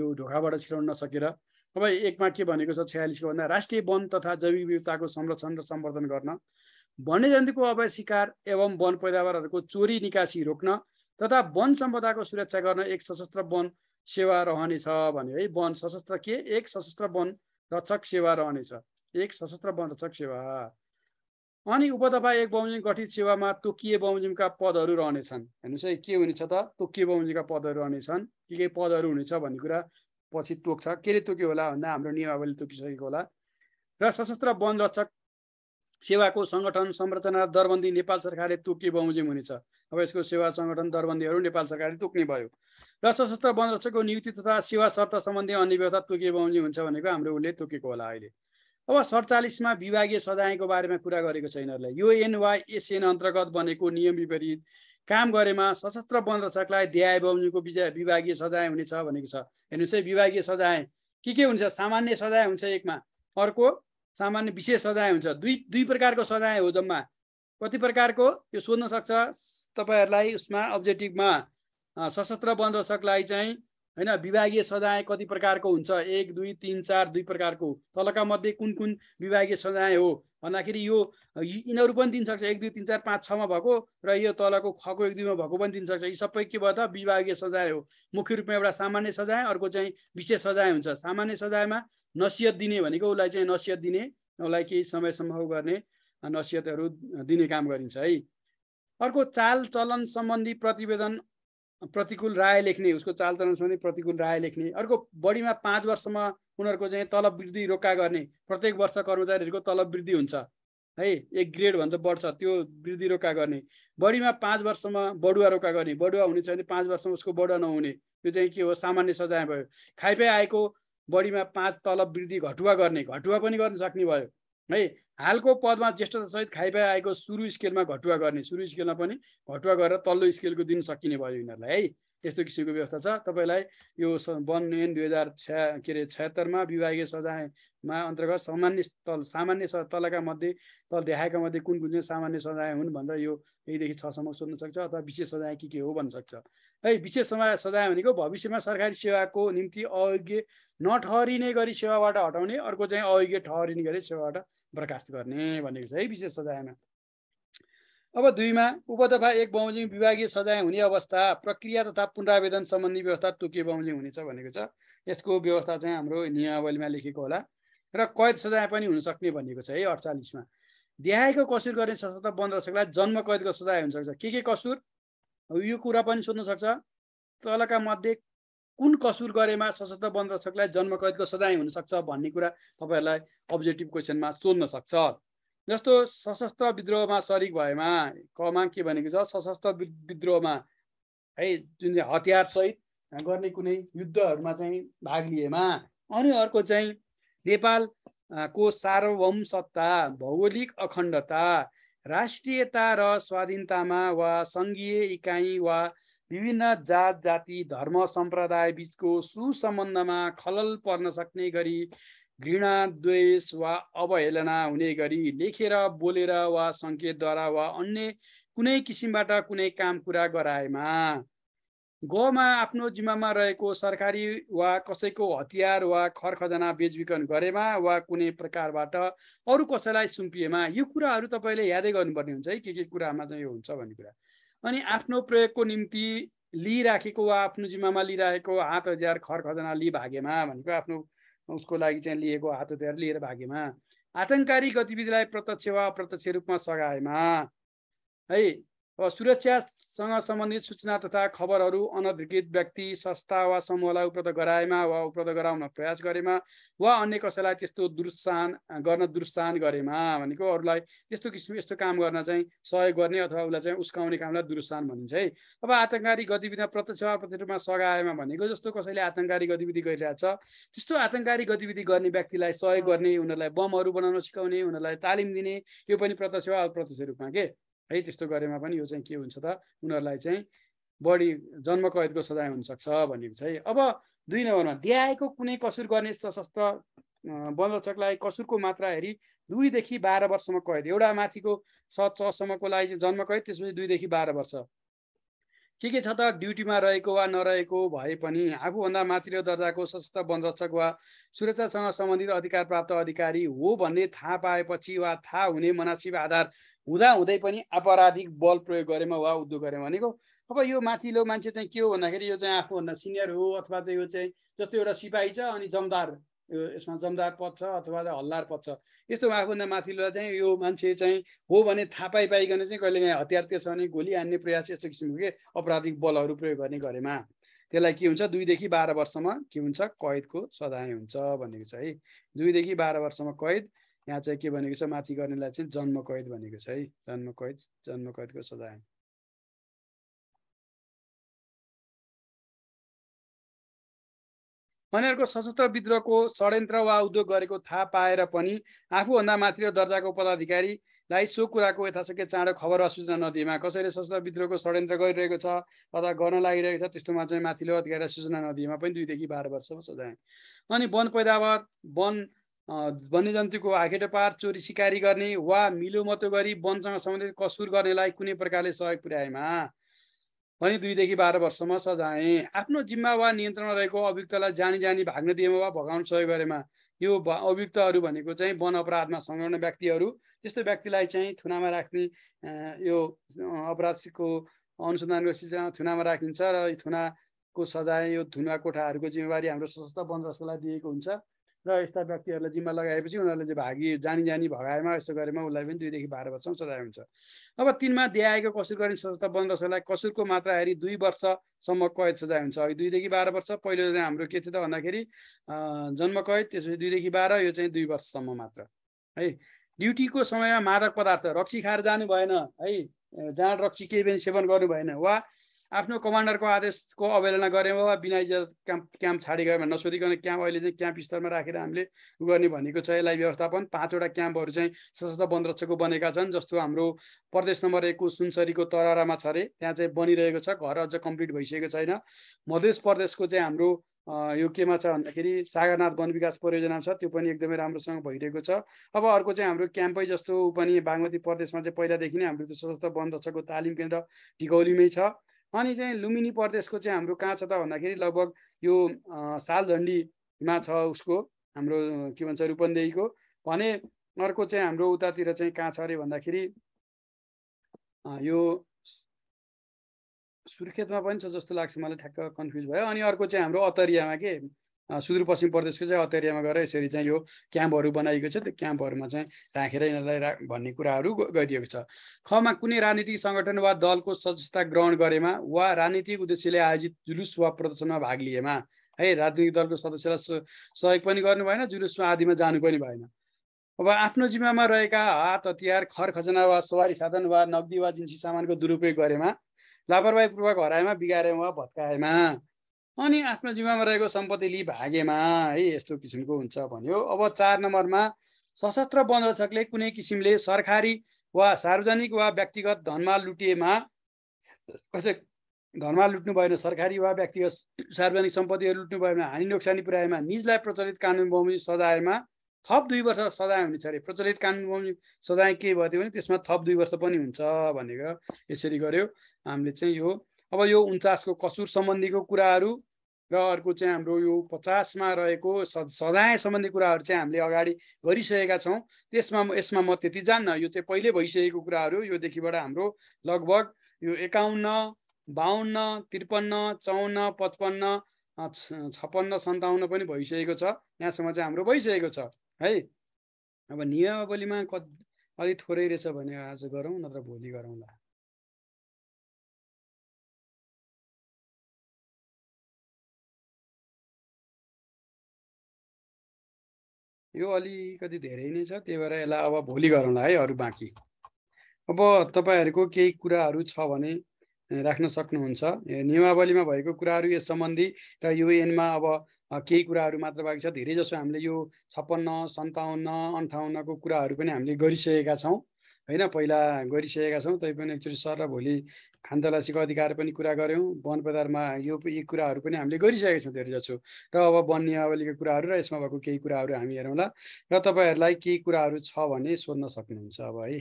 यो ढोकाबाट छिराउन नसकेर अब एकमा के भनेको छ छयालिसको भन्दा राष्ट्रिय वन तथा जैविक विविधताको संरक्षण र सम्वर्धन गर्न वन्यजन्तुको अवैध शिकार एवं वन पैदावारहरूको चोरी निकासी रोक्न तथा वन सम्पदाको सुरक्षा गर्न एक सशस्त्र वन सेवा रहनेछ भन्यो है वन सशस्त्र के एक सशस्त्र वन रक्षक सेवा रहनेछ एक सशस्त्र वन रक्षक सेवा अनि उपदफा एक बमोजिम गठित सेवामा तोकिए बमोजिमका पदहरू रहनेछन् हेर्नुहोस् है के हुनेछ त तोकिए बमोजिमका पदहरू रहनेछन् के के पदहरू हुनेछ भन्ने कुरा पछि तोक्छ केले तोक्यो होला भन्दा हाम्रो नियमावली तोकिसकेको होला र सशस्त्र वन रक्षक सेवाको सङ्गठन संरचना दरबन्दी नेपाल सरकारले तोके बमोजिम हुनेछ अब यसको सेवा सङ्गठन दरबन्दीहरू नेपाल सरकारले तोक्ने भयो र सशस्त्र वन वनरक्षकको नियुक्ति तथा सेवा शर्त सम्बन्धी अन्य व्यवस्था तोके बमोजिम हुन्छ भनेको हाम्रो उसले तोकेको होला अहिले अब सडचालिसमा विभागीय सजायको बारेमा कुरा गरेको छैन यो एन अन्तर्गत बनेको नियम विपरीत काम गरेमा सशस्त्र वन रक्षकलाई देहाय बमजुको विजय विभागीय सजाय हुनेछ भनेको छ हेर्नुहोस् है विभागीय सजाय के के हुन्छ सामान्य सजाय हुन्छ एकमा अर्को सामान्य विशेष सजाय हुन्छ दुई दुई प्रकारको सजाय हो जम्मा कति प्रकारको यो सोध्न सक्छ तपाईँहरूलाई उसमा अब्जेक्टिभमा सशस्त्र वन रक्षकलाई चाहिँ होइन विभागीय सजाय कति प्रकारको हुन्छ एक दुई तिन चार दुई प्रकारको तलका मध्ये कुन कुन विभागीय सजाय हो भन्दाखेरि यो यिनीहरू पनि दिनसक्छ एक दुई तिन चार पाँच छमा भएको र यो तलको खको एक दुईमा भएको पनि दिनसक्छ यी सबै के भयो त विभागीय सजाय हो मुख्य रूपमा एउटा सामान्य सजाय अर्को चाहिँ विशेष सजाय हुन्छ सामान्य सजायमा नसिहत दिने भनेको उसलाई चाहिँ नसिहत दिने उसलाई केही समय समयसम्म गर्ने नसिहतहरू दिने काम गरिन्छ है अर्को चाल चलन सम्बन्धी प्रतिवेदन प्रतिकूल राय लेख्ने उसको चालचलन सम्बन्धी प्रतिकूल राय लेख्ने अर्को बढीमा पाँच वर्षमा उनीहरूको चाहिँ तलब वृद्धि रोका गर्ने प्रत्येक वर्ष कर्मचारीहरूको तलब वृद्धि हुन्छ है एक ग्रेड भन्छ बढ्छ त्यो वृद्धि रोका गर्ने बढीमा पाँच वर्षमा बढुवा रोका गर्ने बढुवा हुने छ भने पाँच वर्षमा उसको बडुवा नहुने यो चाहिँ के हो सामान्य सजाय भयो खाइपाइ आएको बढीमा पाँच तलब वृद्धि घटुवा गर्ने घटुवा पनि गर्न सक्ने भयो है हालको पदमा ज्येष्ठतासहित खाइपाइ आएको सुरु स्केलमा घटुवा गर्ने सुरु स्केलमा पनि घटुवा गरेर तल्लो स्केलको दिन सकिने भयो यिनीहरूलाई है यस्तो किसिमको व्यवस्था छ तपाईँलाई यो वन एन दुई हजार छ्या के अरे छत्तरमा विभागीय सजाय मा अन्तर्गत सामान्य तल सामान्य स तलका मध्ये तल देखाएका मध्ये कुन कुन चाहिँ सामान्य सजाय हुन् भनेर यो यहीदेखि छसम्म सोध्न सक्छ अथवा विशेष सजाय के के हो भन्न सक्छ है विशेष समा सजाय भनेको भविष्यमा सरकारी सेवाको निम्ति अयोग्य नठहरिने गरी सेवाबाट हटाउने अर्को चाहिँ अयोग्य ठहरिने गरी सेवाबाट बर्खास्त गर्ने भनेको छ है विशेष सजायमा अब दुईमा उपदफा एक बमोजिम विभागीय सजाय हुने अवस्था प्रक्रिया तथा पुनरावेदन सम्बन्धी व्यवस्था तोकिए बमोजिम हुनेछ भनेको छ यसको व्यवस्था चाहिँ हाम्रो नियमावलीमा लेखेको होला र कैद सजाय पनि हुनसक्ने भनिएको छ है अडचालिसमा देहायको कसुर गर्ने सशस्त्र वन रक्षकलाई जन्म कैदको सजाय हुनसक्छ के के कसुर यो कुरा पनि सोध्न सक्छ तलका मध्ये कुन कसुर गरेमा सशस्त्र वन रक्षकलाई जन्म कैदको सजाय हुनसक्छ भन्ने कुरा तपाईँहरूलाई अब्जेक्टिभ क्वेसनमा सोध्न सक्छ जस्तो सशस्त्र विद्रोहमा सरिक भएमा कमा के भनेको छ सशस्त्र विद्रोहमा है जुन चाहिँ हतियारसहित गर्ने कुनै युद्धहरूमा चाहिँ भाग लिएमा अनि अर्को चाहिँ नेपाल को सार्वभौम सत्ता भौगोलिक अखण्डता राष्ट्रियता र स्वाधीनतामा वा सङ्घीय इकाइ वा विभिन्न जात जाति धर्म सम्प्रदाय बिचको सुसम्बन्धमा खलल पर्न सक्ने गरी घृणा द्वेष वा अवहेलना हुने गरी लेखेर बोलेर वा सङ्केतद्वारा वा अन्य कुनै किसिमबाट कुनै काम कुरा गराएमा गोमा आफ्नो जिम्मामा रहेको सरकारी वा कसैको हतियार वा खर खजना बेचबिखन गरेमा वा कुनै प्रकारबाट अरू कसैलाई सुम्पिएमा यो कुराहरू तपाईँले यादै गर्नुपर्ने हुन्छ है के के कुरामा चाहिँ यो हुन्छ भन्ने कुरा अनि आफ्नो प्रयोगको निम्ति लिइराखेको वा आफ्नो जिम्मामा लिइराखेको हात हतियार खर खजना लि भागेमा भनेको आफ्नो उसको लागि चाहिँ लिएको हात हतियार लिएर भागेमा आतङ्कारी गतिविधिलाई प्रत्यक्ष वा अप्रत्यक्ष रूपमा सघाएमा है सुरक्षासँग सम्बन्धित सूचना तथा खबरहरू अनधिकृत व्यक्ति संस्था वा समूहलाई उपलब्ध गराएमा वा उपलब्ध गराउन प्रयास गरेमा वा अन्य कसैलाई त्यस्तो दुरुत्साहन गर्न दुरुत्साहन गरेमा भनेको अरूलाई यस्तो किसिम यस्तो काम गर्न चाहिँ सहयोग गर्ने अथवा उसलाई चाहिँ उस्काउने कामलाई दुरुत्साहन भनिन्छ है अब आतङ्ककारी गतिविधिमा प्रत्यक्ष वा प्रत्यक्ष रूपमा सघाएमा भनेको जस्तो कसैले आतङ्कारी गतिविधि गरिरहेछ त्यस्तो आतङ्कारी गतिविधि गर्ने व्यक्तिलाई सहयोग गर्ने उनीहरूलाई बमहरू बनाउन सिकाउने उनीहरूलाई तालिम दिने यो पनि प्रत्यक्ष वा अप्रत्यक्ष रूपमा के है त्यस्तो गरेमा पनि यो चाहिँ के हुन्छ त उनीहरूलाई चाहिँ बढी जन्म कैदको सजाय हुनसक्छ भनेको छ है अब दुई नम्बरमा द्याएको कुनै कसुर गर्ने सशस्त्र बलरक्षकलाई कसुरको मात्रा हेरी दुईदेखि बाह्र वर्षसम्म कैद एउटा माथिको छ छसम्मको लागि जन्म कैद त्यसपछि दुईदेखि बाह्र वर्ष के के छ त ड्युटीमा रहेको वा नरहेको भए पनि आफूभन्दा माथिल्लो दर्जाको सशस्त्र वनरक्षक वा सुरक्षासँग सम्बन्धित अधिकार प्राप्त अधिकारी हो भन्ने थाहा पाएपछि वा थाहा हुने मनासिब आधार हुँदाहुँदै पनि आपराधिक बल प्रयोग गरेमा वा उद्योग गरेमा भनेको अब यो माथिल्लो मान्छे चाहिँ के हो भन्दाखेरि यो चाहिँ आफूभन्दा सिनियर हो अथवा चाहिँ यो चाहिँ जस्तो एउटा सिपाही छ अनि जमदार यो यसमा जमदार पद छ अथवा हल्लार पद छ यस्तो आफूभन्दा माथिल्लो चाहिँ यो मान्छे चाहिँ हो भने थाहा पाइ पाइकन चाहिँ कहिले काहीँ हतियार त्यो छ भने गोली हान्ने प्रयास यस्तो किसिमको के अपराधिक बलहरू प्रयोग गर्ने गरेमा त्यसलाई के हुन्छ दुईदेखि बाह्र वर्षमा के हुन्छ कैदको सदाय हुन्छ भनेको छ है दुईदेखि बाह्र वर्षमा कैद यहाँ चाहिँ के भनेको छ माथि गर्नेलाई चाहिँ जन्म कैद भनेको छ है जन्म कैद जन्म कैदको सजाय उनीहरूको सशस्त्र विद्रोहको षड्यन्त्र वा उद्योग गरेको थाहा पाएर पनि आफूभन्दा मात्र दर्जाको पदाधिकारीलाई सो कुराको यथासकै चाँडो खबर वा सूचना नदिएमा कसैले सशस्त्र विद्रोहको षड्यन्त्र गरिरहेको छ अथवा गर्न लागिरहेको छ त्यस्तोमा चाहिँ माथिल्लो अधिकारीलाई सूचना नदिएमा पनि दुईदेखि बाह्र वर्षको सजाय अनि वन पैदावार वन वन्यजन्तुको आखेटपार चोरी सिकारी गर्ने वा मिलोमतो गरी वनसँग सम्बन्धित कसुर गर्नेलाई कुनै प्रकारले सहयोग पुर्याएमा भने दुईदेखि बाह्र वर्षसम्म सजाय आफ्नो जिम्मा वा नियन्त्रणमा रहेको अभियुक्तलाई जानी जानी भाग्न दिएमा वा भगाउन सहयोग गरेमा यो अभियुक्तहरू भनेको चाहिँ वन अपराधमा संलग्न व्यक्तिहरू त्यस्तो व्यक्तिलाई चाहिँ थुनामा राख्ने यो अपराधको अनुसन्धानको सिलसिलामा थुनामा राखिन्छ र यो थुनाको सजाय यो थुना कोठाहरूको जिम्मेवारी हाम्रो सशस्त्र वन रक्षकलाई दिएको हुन्छ र यस्ता व्यक्तिहरूलाई जिम्मा लगाएपछि उनीहरूले चाहिँ भागी जानी जानी भगाएमा यस्तो गरेमा उसलाई पनि दुईदेखि बाह्र वर्षसम्म सजाय हुन्छ अब तिनमा देहाएको कसुर गर्ने सशस्त्र बन्दोबस्तलाई कसुरको मात्रा हेरी दुई वर्षसम्म कैद सजाय हुन्छ अघि दुईदेखि बाह्र वर्ष पहिलो चाहिँ हाम्रो के थियो त भन्दाखेरि जन्म कैद त्यसपछि दुईदेखि बाह्र यो चाहिँ दुई वर्षसम्म मात्र है ड्युटीको समयमा मादक पदार्थ रक्सी खाएर जानु भएन है जाँड रक्सी केही पनि सेवन गर्नु भएन वा आफ्नो कमान्डरको आदेशको अवहेलना गऱ्यौँ वा बिना इज्जत क्याम्प क्याम्प छाडी गयो भनेर नसोधिकन क्याम्प अहिले चाहिँ क्याम्प स्तरमा राखेर हामीले गर्ने भनेको छ यसलाई व्यवस्थापन पाँचवटा क्याम्पहरू चाहिँ सशस्त्र वनरक्षको बनेका छन् जस्तो हाम्रो प्रदेश नम्बर एकको सुनसरीको तरारामा छ अरे त्यहाँ चाहिँ बनिरहेको छ घर अझ कम्प्लिट भइसकेको छैन मध्य प्रदेशको चाहिँ हाम्रो यो केमा छ भन्दाखेरि सागरनाथ वन विकास परियोजना छ त्यो पनि एकदमै राम्रोसँग भइरहेको छ अब अर्को चाहिँ हाम्रो क्याम्पै जस्तो पनि बागमती प्रदेशमा चाहिँ पहिलादेखि नै हाम्रो त्यो सशस्त्र वन रक्षकको तालिम केन्द्र ढिकौलीमै छ अनि चाहिँ लुम्बिनी प्रदेशको चाहिँ हाम्रो कहाँ छ त भन्दाखेरि लगभग यो सालझन्डीमा छ उसको हाम्रो के भन्छ रूपन्देहीको भने अर्को चाहिँ हाम्रो उतातिर चाहिँ कहाँ छ अरे भन्दाखेरि यो सुर्खेतमा पनि छ जस्तो लाग्छ मलाई ठ्याक्क कन्फ्युज भयो अनि अर्को चाहिँ हाम्रो अतरियामा के सुदूरपश्चिम प्रदेशको चाहिँ अतरियामा गएर यसरी चाहिँ यो क्याम्पहरू बनाइएको छ त्यो क्याम्पहरूमा चाहिँ राखेर यिनीहरूलाई रा भन्ने कुराहरू गरिएको छ खमा कुनै राजनीतिक सङ्गठन वा दलको सदस्यता ग्रहण गरेमा वा राजनीतिक उद्देश्यले आयोजित जुलुस वा प्रदर्शनमा भाग लिएमा है राजनीतिक दलको सदस्यलाई सहयोग पनि गर्नु भएन जुलुसमा आदिमा जानु पनि भएन अब आफ्नो जिम्मामा रहेका हात हतियार खर खजना वा सवारी साधन वा नगदी वा जिन्सी सामानको दुरुपयोग गरेमा लापरवाहीपूर्वक हराएमा बिगारेमा वा भत्काएमा अनि आफ्नो जिम्मामा रहेको सम्पत्ति लिई भागेमा है यस्तो किसिमको हुन्छ भन्यो अब चार नम्बरमा सशस्त्र वनरक्षकले कुनै किसिमले सरकारी वा सार्वजनिक वा व्यक्तिगत धनमा लुटिएमा कसै धनमा लुट्नु भएन सरकारी वा व्यक्तिगत सार्वजनिक सम्पत्तिहरू लुट्नु भएन हानि नोक्सानी पुर्याएमा निजलाई प्रचलित कानुन बमोजिम सजायमा थप दुई वर्ष सजाय हुनेछ अरे प्रचलित कानुन बमोजिम सजाय के भयो भने त्यसमा थप दुई वर्ष पनि हुन्छ भनेर यसरी गर्यो हामीले चाहिँ यो अब यो उन्चासको कसुर सम्बन्धीको कुराहरू र अर्को चाहिँ हाम्रो यो पचासमा रहेको सजाय सम्बन्धी कुराहरू चाहिँ हामीले अगाडि गरिसकेका छौँ त्यसमा यसमा म त्यति जान्न यो चाहिँ पहिले भइसकेको कुराहरू योदेखिबाट हाम्रो लगभग यो एकाउन्न बाहन्न त्रिपन्न चौन्न पचपन्न छप्पन्न सन्ताउन्न पनि भइसकेको छ यहाँसम्म चाहिँ हाम्रो भइसकेको छ है अब नियमावलीमा क थोरै रहेछ भने आज गरौँ नत्र भोलि गरौँला यो अलिकति धेरै नै छ त्यही भएर यसलाई अब भोलि गरौँला है अरू बाँकी अब तपाईँहरूको केही कुराहरू छ भने राख्न सक्नुहुन्छ नियमावलीमा भएको कुराहरू यस सम्बन्धी र युएनमा अब केही कुराहरू मात्र बाँकी छ धेरै जसो हामीले यो छप्पन्न सन्ताउन्न अन्ठाउन्नको कुराहरू पनि हामीले गरिसकेका छौँ होइन पहिला गरिसकेका छौँ तैपनि एकचोटि सर र भोलि खानतलासीको अधिकार पनि कुरा गऱ्यौँ वन पदार्थमा यो यी कुराहरू पनि हामीले गरिसकेका छौँ धेरैजसो र अब वन नियावलीको कुराहरू र यसमा भएको केही कुराहरू हामी हेरौँला र तपाईँहरूलाई केही कुराहरू छ भने सोध्न सक्नुहुन्छ अब है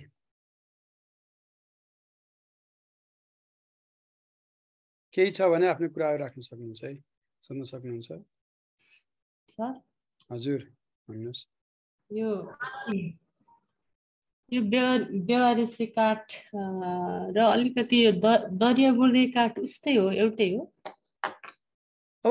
केही छ भने आफ्नो कुराहरू राख्न सक्नुहुन्छ है सोध्न सक्नुहुन्छ हजुर भन्नुहोस् यो यो बेवा काठ र अलिकति यो दरियाबुर्दी काठ उस्तै हो एउटै हो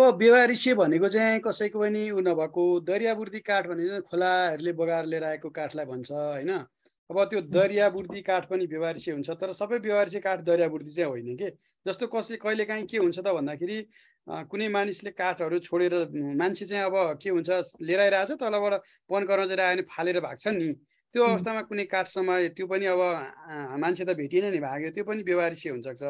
अब बेवारिसे भनेको चाहिँ कसैको पनि ऊ नभएको दरियाबुर्दी काठ भने खोलाहरूले बगाएर लिएर आएको काठलाई भन्छ होइन अब त्यो दरियाबुर्दी काठ पनि व्यवहारिसे हुन्छ तर सबै व्यवहारिसे काठ दरियाबुर्दी चाहिँ होइन कि जस्तो कसै कहिलेकाहीँ के हुन्छ त भन्दाखेरि कुनै मानिसले काठहरू छोडेर मान्छे चाहिँ अब के हुन्छ लिएर आइरहेको छ तलबाट पन कराउँछ आयो भने फालेर भएको नि त्यो अवस्थामा कुनै काठसम्म त्यो पनि अब मान्छे त भेटिएन नि भाग्यो त्यो पनि व्यवहारिसी हुनसक्छ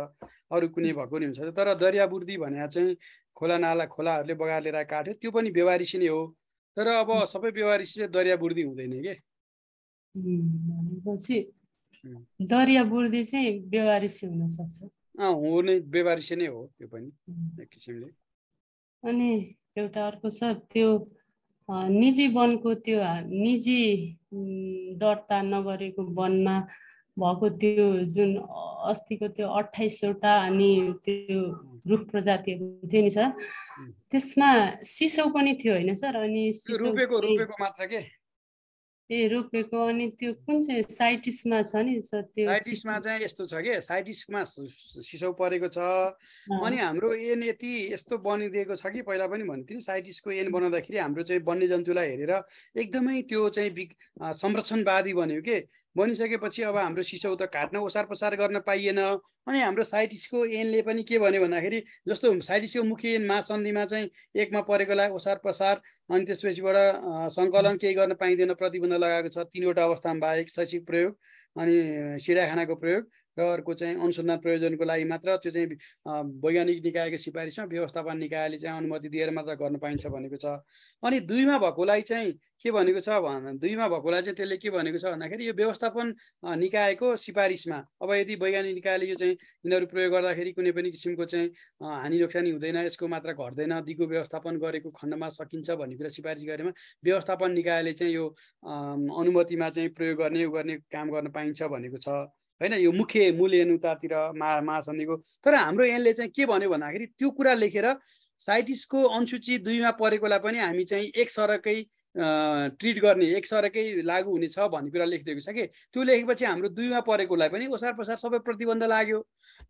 अरू कुनै भएको नि हुनसक्छ तर दरिया दरियाबुर्दी भनेर चाहिँ खोला नाला खोलाहरूले बगाएर लिएर काट्यो त्यो पनि व्यवहारिसी नै हो तर अब सबै व्यवहारिसी चाहिँ दरियाबुर्दी हुँदैन कि दरियाबुर्दी चाहिँ हुनसक्छ हो नै व्यवहारिसी नै हो त्यो पनि किसिमले अनि एउटा अर्को छ त्यो निजी वनको त्यो निजी दर्ता नगरेको वनमा भएको त्यो जुन अस्तिको त्यो अठाइसवटा अनि त्यो रुख प्रजातिहरू थियो नि सर त्यसमा सिसौ पनि थियो होइन सर अनि ए रोपेको अनि कुन चाहिँ साइटिसमा छ नि त्यो साइटिसमा चाहिँ यस्तो छ कि साइटिसमा सिसौ परेको छ अनि हाम्रो एन यति यस्तो बनिदिएको छ कि पहिला पनि भन्थ्यो नि साइटिसको एन बनाउँदाखेरि हाम्रो चाहिँ वन्यजन्तुलाई हेरेर एकदमै त्यो चाहिँ संरक्षणवादी बन्यो के बनिसकेपछि अब हाम्रो सिसौ त काट्न ओसार पसार गर्न पाइएन अनि हाम्रो साइटिसको एनले पनि के भन्यो भन्दाखेरि जस्तो साइटिसको मुख्य एन महासन्धिमा चाहिँ एकमा परेकोलाई ओसार पसार अनि त्यसपछिबाट सङ्कलन केही गर्न पाइँदैन प्रतिबन्ध लगाएको छ तिनवटा अवस्थामा बाहेक शैक्षिक प्रयोग अनि सिडाखानाको प्रयोग र अर्को चाहिँ अनुसन्धान प्रयोजनको लागि मात्र त्यो चाहिँ वैज्ञानिक निकायको सिफारिसमा व्यवस्थापन निकायले चाहिँ अनुमति दिएर मात्र गर्न पाइन्छ भनेको छ अनि दुईमा भएकोलाई चाहिँ के भनेको छ भन्दा दुईमा भएकोलाई चाहिँ त्यसले के भनेको छ भन्दाखेरि यो व्यवस्थापन निकायको सिफारिसमा अब यदि वैज्ञानिक निकायले यो चाहिँ यिनीहरू प्रयोग गर्दाखेरि कुनै पनि किसिमको चाहिँ हानि नोक्सानी हुँदैन यसको मात्रा घट्दैन दिगो व्यवस्थापन गरेको खण्डमा सकिन्छ भन्ने कुरा सिफारिस गरेमा व्यवस्थापन निकायले चाहिँ यो अनुमतिमा चाहिँ प्रयोग गर्ने उ गर्ने काम गर्न पाइन्छ भनेको छ होइन यो मुख्य मूल्यनुतातिर महा महासन्धिको तर हाम्रो यसले चाहिँ के भन्यो भन्दाखेरि त्यो कुरा लेखेर साइटिसको अनुसूची दुईमा परेकोलाई पनि हामी चाहिँ एक सरकै ट्रिट गर्ने एक सरकै लागु हुनेछ भन्ने कुरा लेखिदिएको छ कि त्यो लेखेपछि हाम्रो दुईमा परेकोलाई पनि ओसार पसार सबै प्रतिबन्ध लाग्यो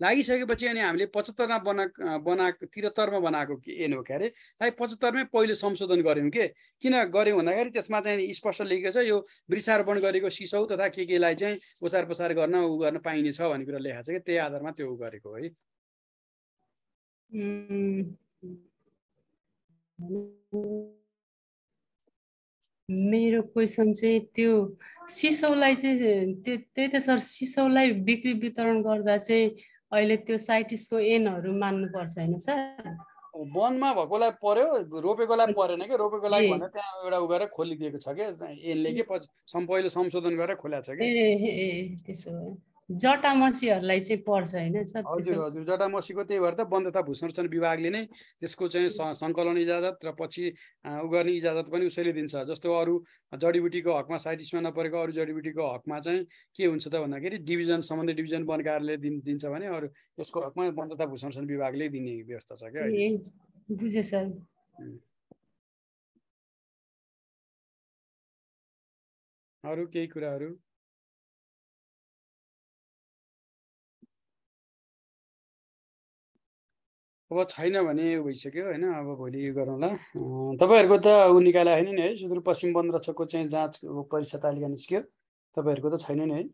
लागिसकेपछि अनि हामीले पचहत्तरमा बना बनाएको त्रिहत्तरमा बनाएको एन हो क्यारे अरे पचहत्तरमै पहिले संशोधन गऱ्यौँ के किन गऱ्यौँ भन्दाखेरि त्यसमा चाहिँ स्पष्ट लेखेको छ यो वृक्षारोपण गरेको सिसौ तथा के केलाई चाहिँ ओसार पसार गर्न ऊ गर्न पाइनेछ भन्ने कुरा लेखाएको छ कि त्यही आधारमा त्यो गरेको है मेरो क्वेसन चाहिँ त्यो सिसौलाई चाहिँ त्यो त्यही त सर सिसौलाई बिक्री वितरण गर्दा चाहिँ अहिले त्यो साइटिसको एनहरू मान्नुपर्छ होइन सर वनमा भएकोलाई पर्यो रोपेकोलाई परेन कि रोपेकोलाई भनेर त्यहाँ एउटा उ गरेर खोलिदिएको छ कि एनले के पछि पहिलो संशोधन गरेर खोल्याएको छ कि ए त्यसो जटामसीहरूलाई चाहिँ पर्छ होइन हजुर हजुर जटामसीको त्यही भएर त वन तथा भू विभागले नै त्यसको चाहिँ सङ्कलन इजाजत र पछि उ गर्ने इजाजत पनि उसैले दिन्छ जस्तो अरू जडीबुटीको हकमा साइटिसमा नपरेको अरू जडीबुटीको हकमा चाहिँ के हुन्छ त भन्दाखेरि डिभिजन सम्बन्धी डिभिजन वन कार्यालयले दिन्छ भने अरू यसको हकमा वन तथा भू संरक्षण विभागले दिने व्यवस्था छ क्या सर अरू केही कुराहरू अब छैन भने भइसक्यो होइन अब भोलि गरौँला तपाईँहरूको त ऊ निकाले होइन नि है सुदूरपश्चिम छको चाहिँ जाँच परीक्षा तालिका निस्क्यो तपाईँहरूको त छैन नि है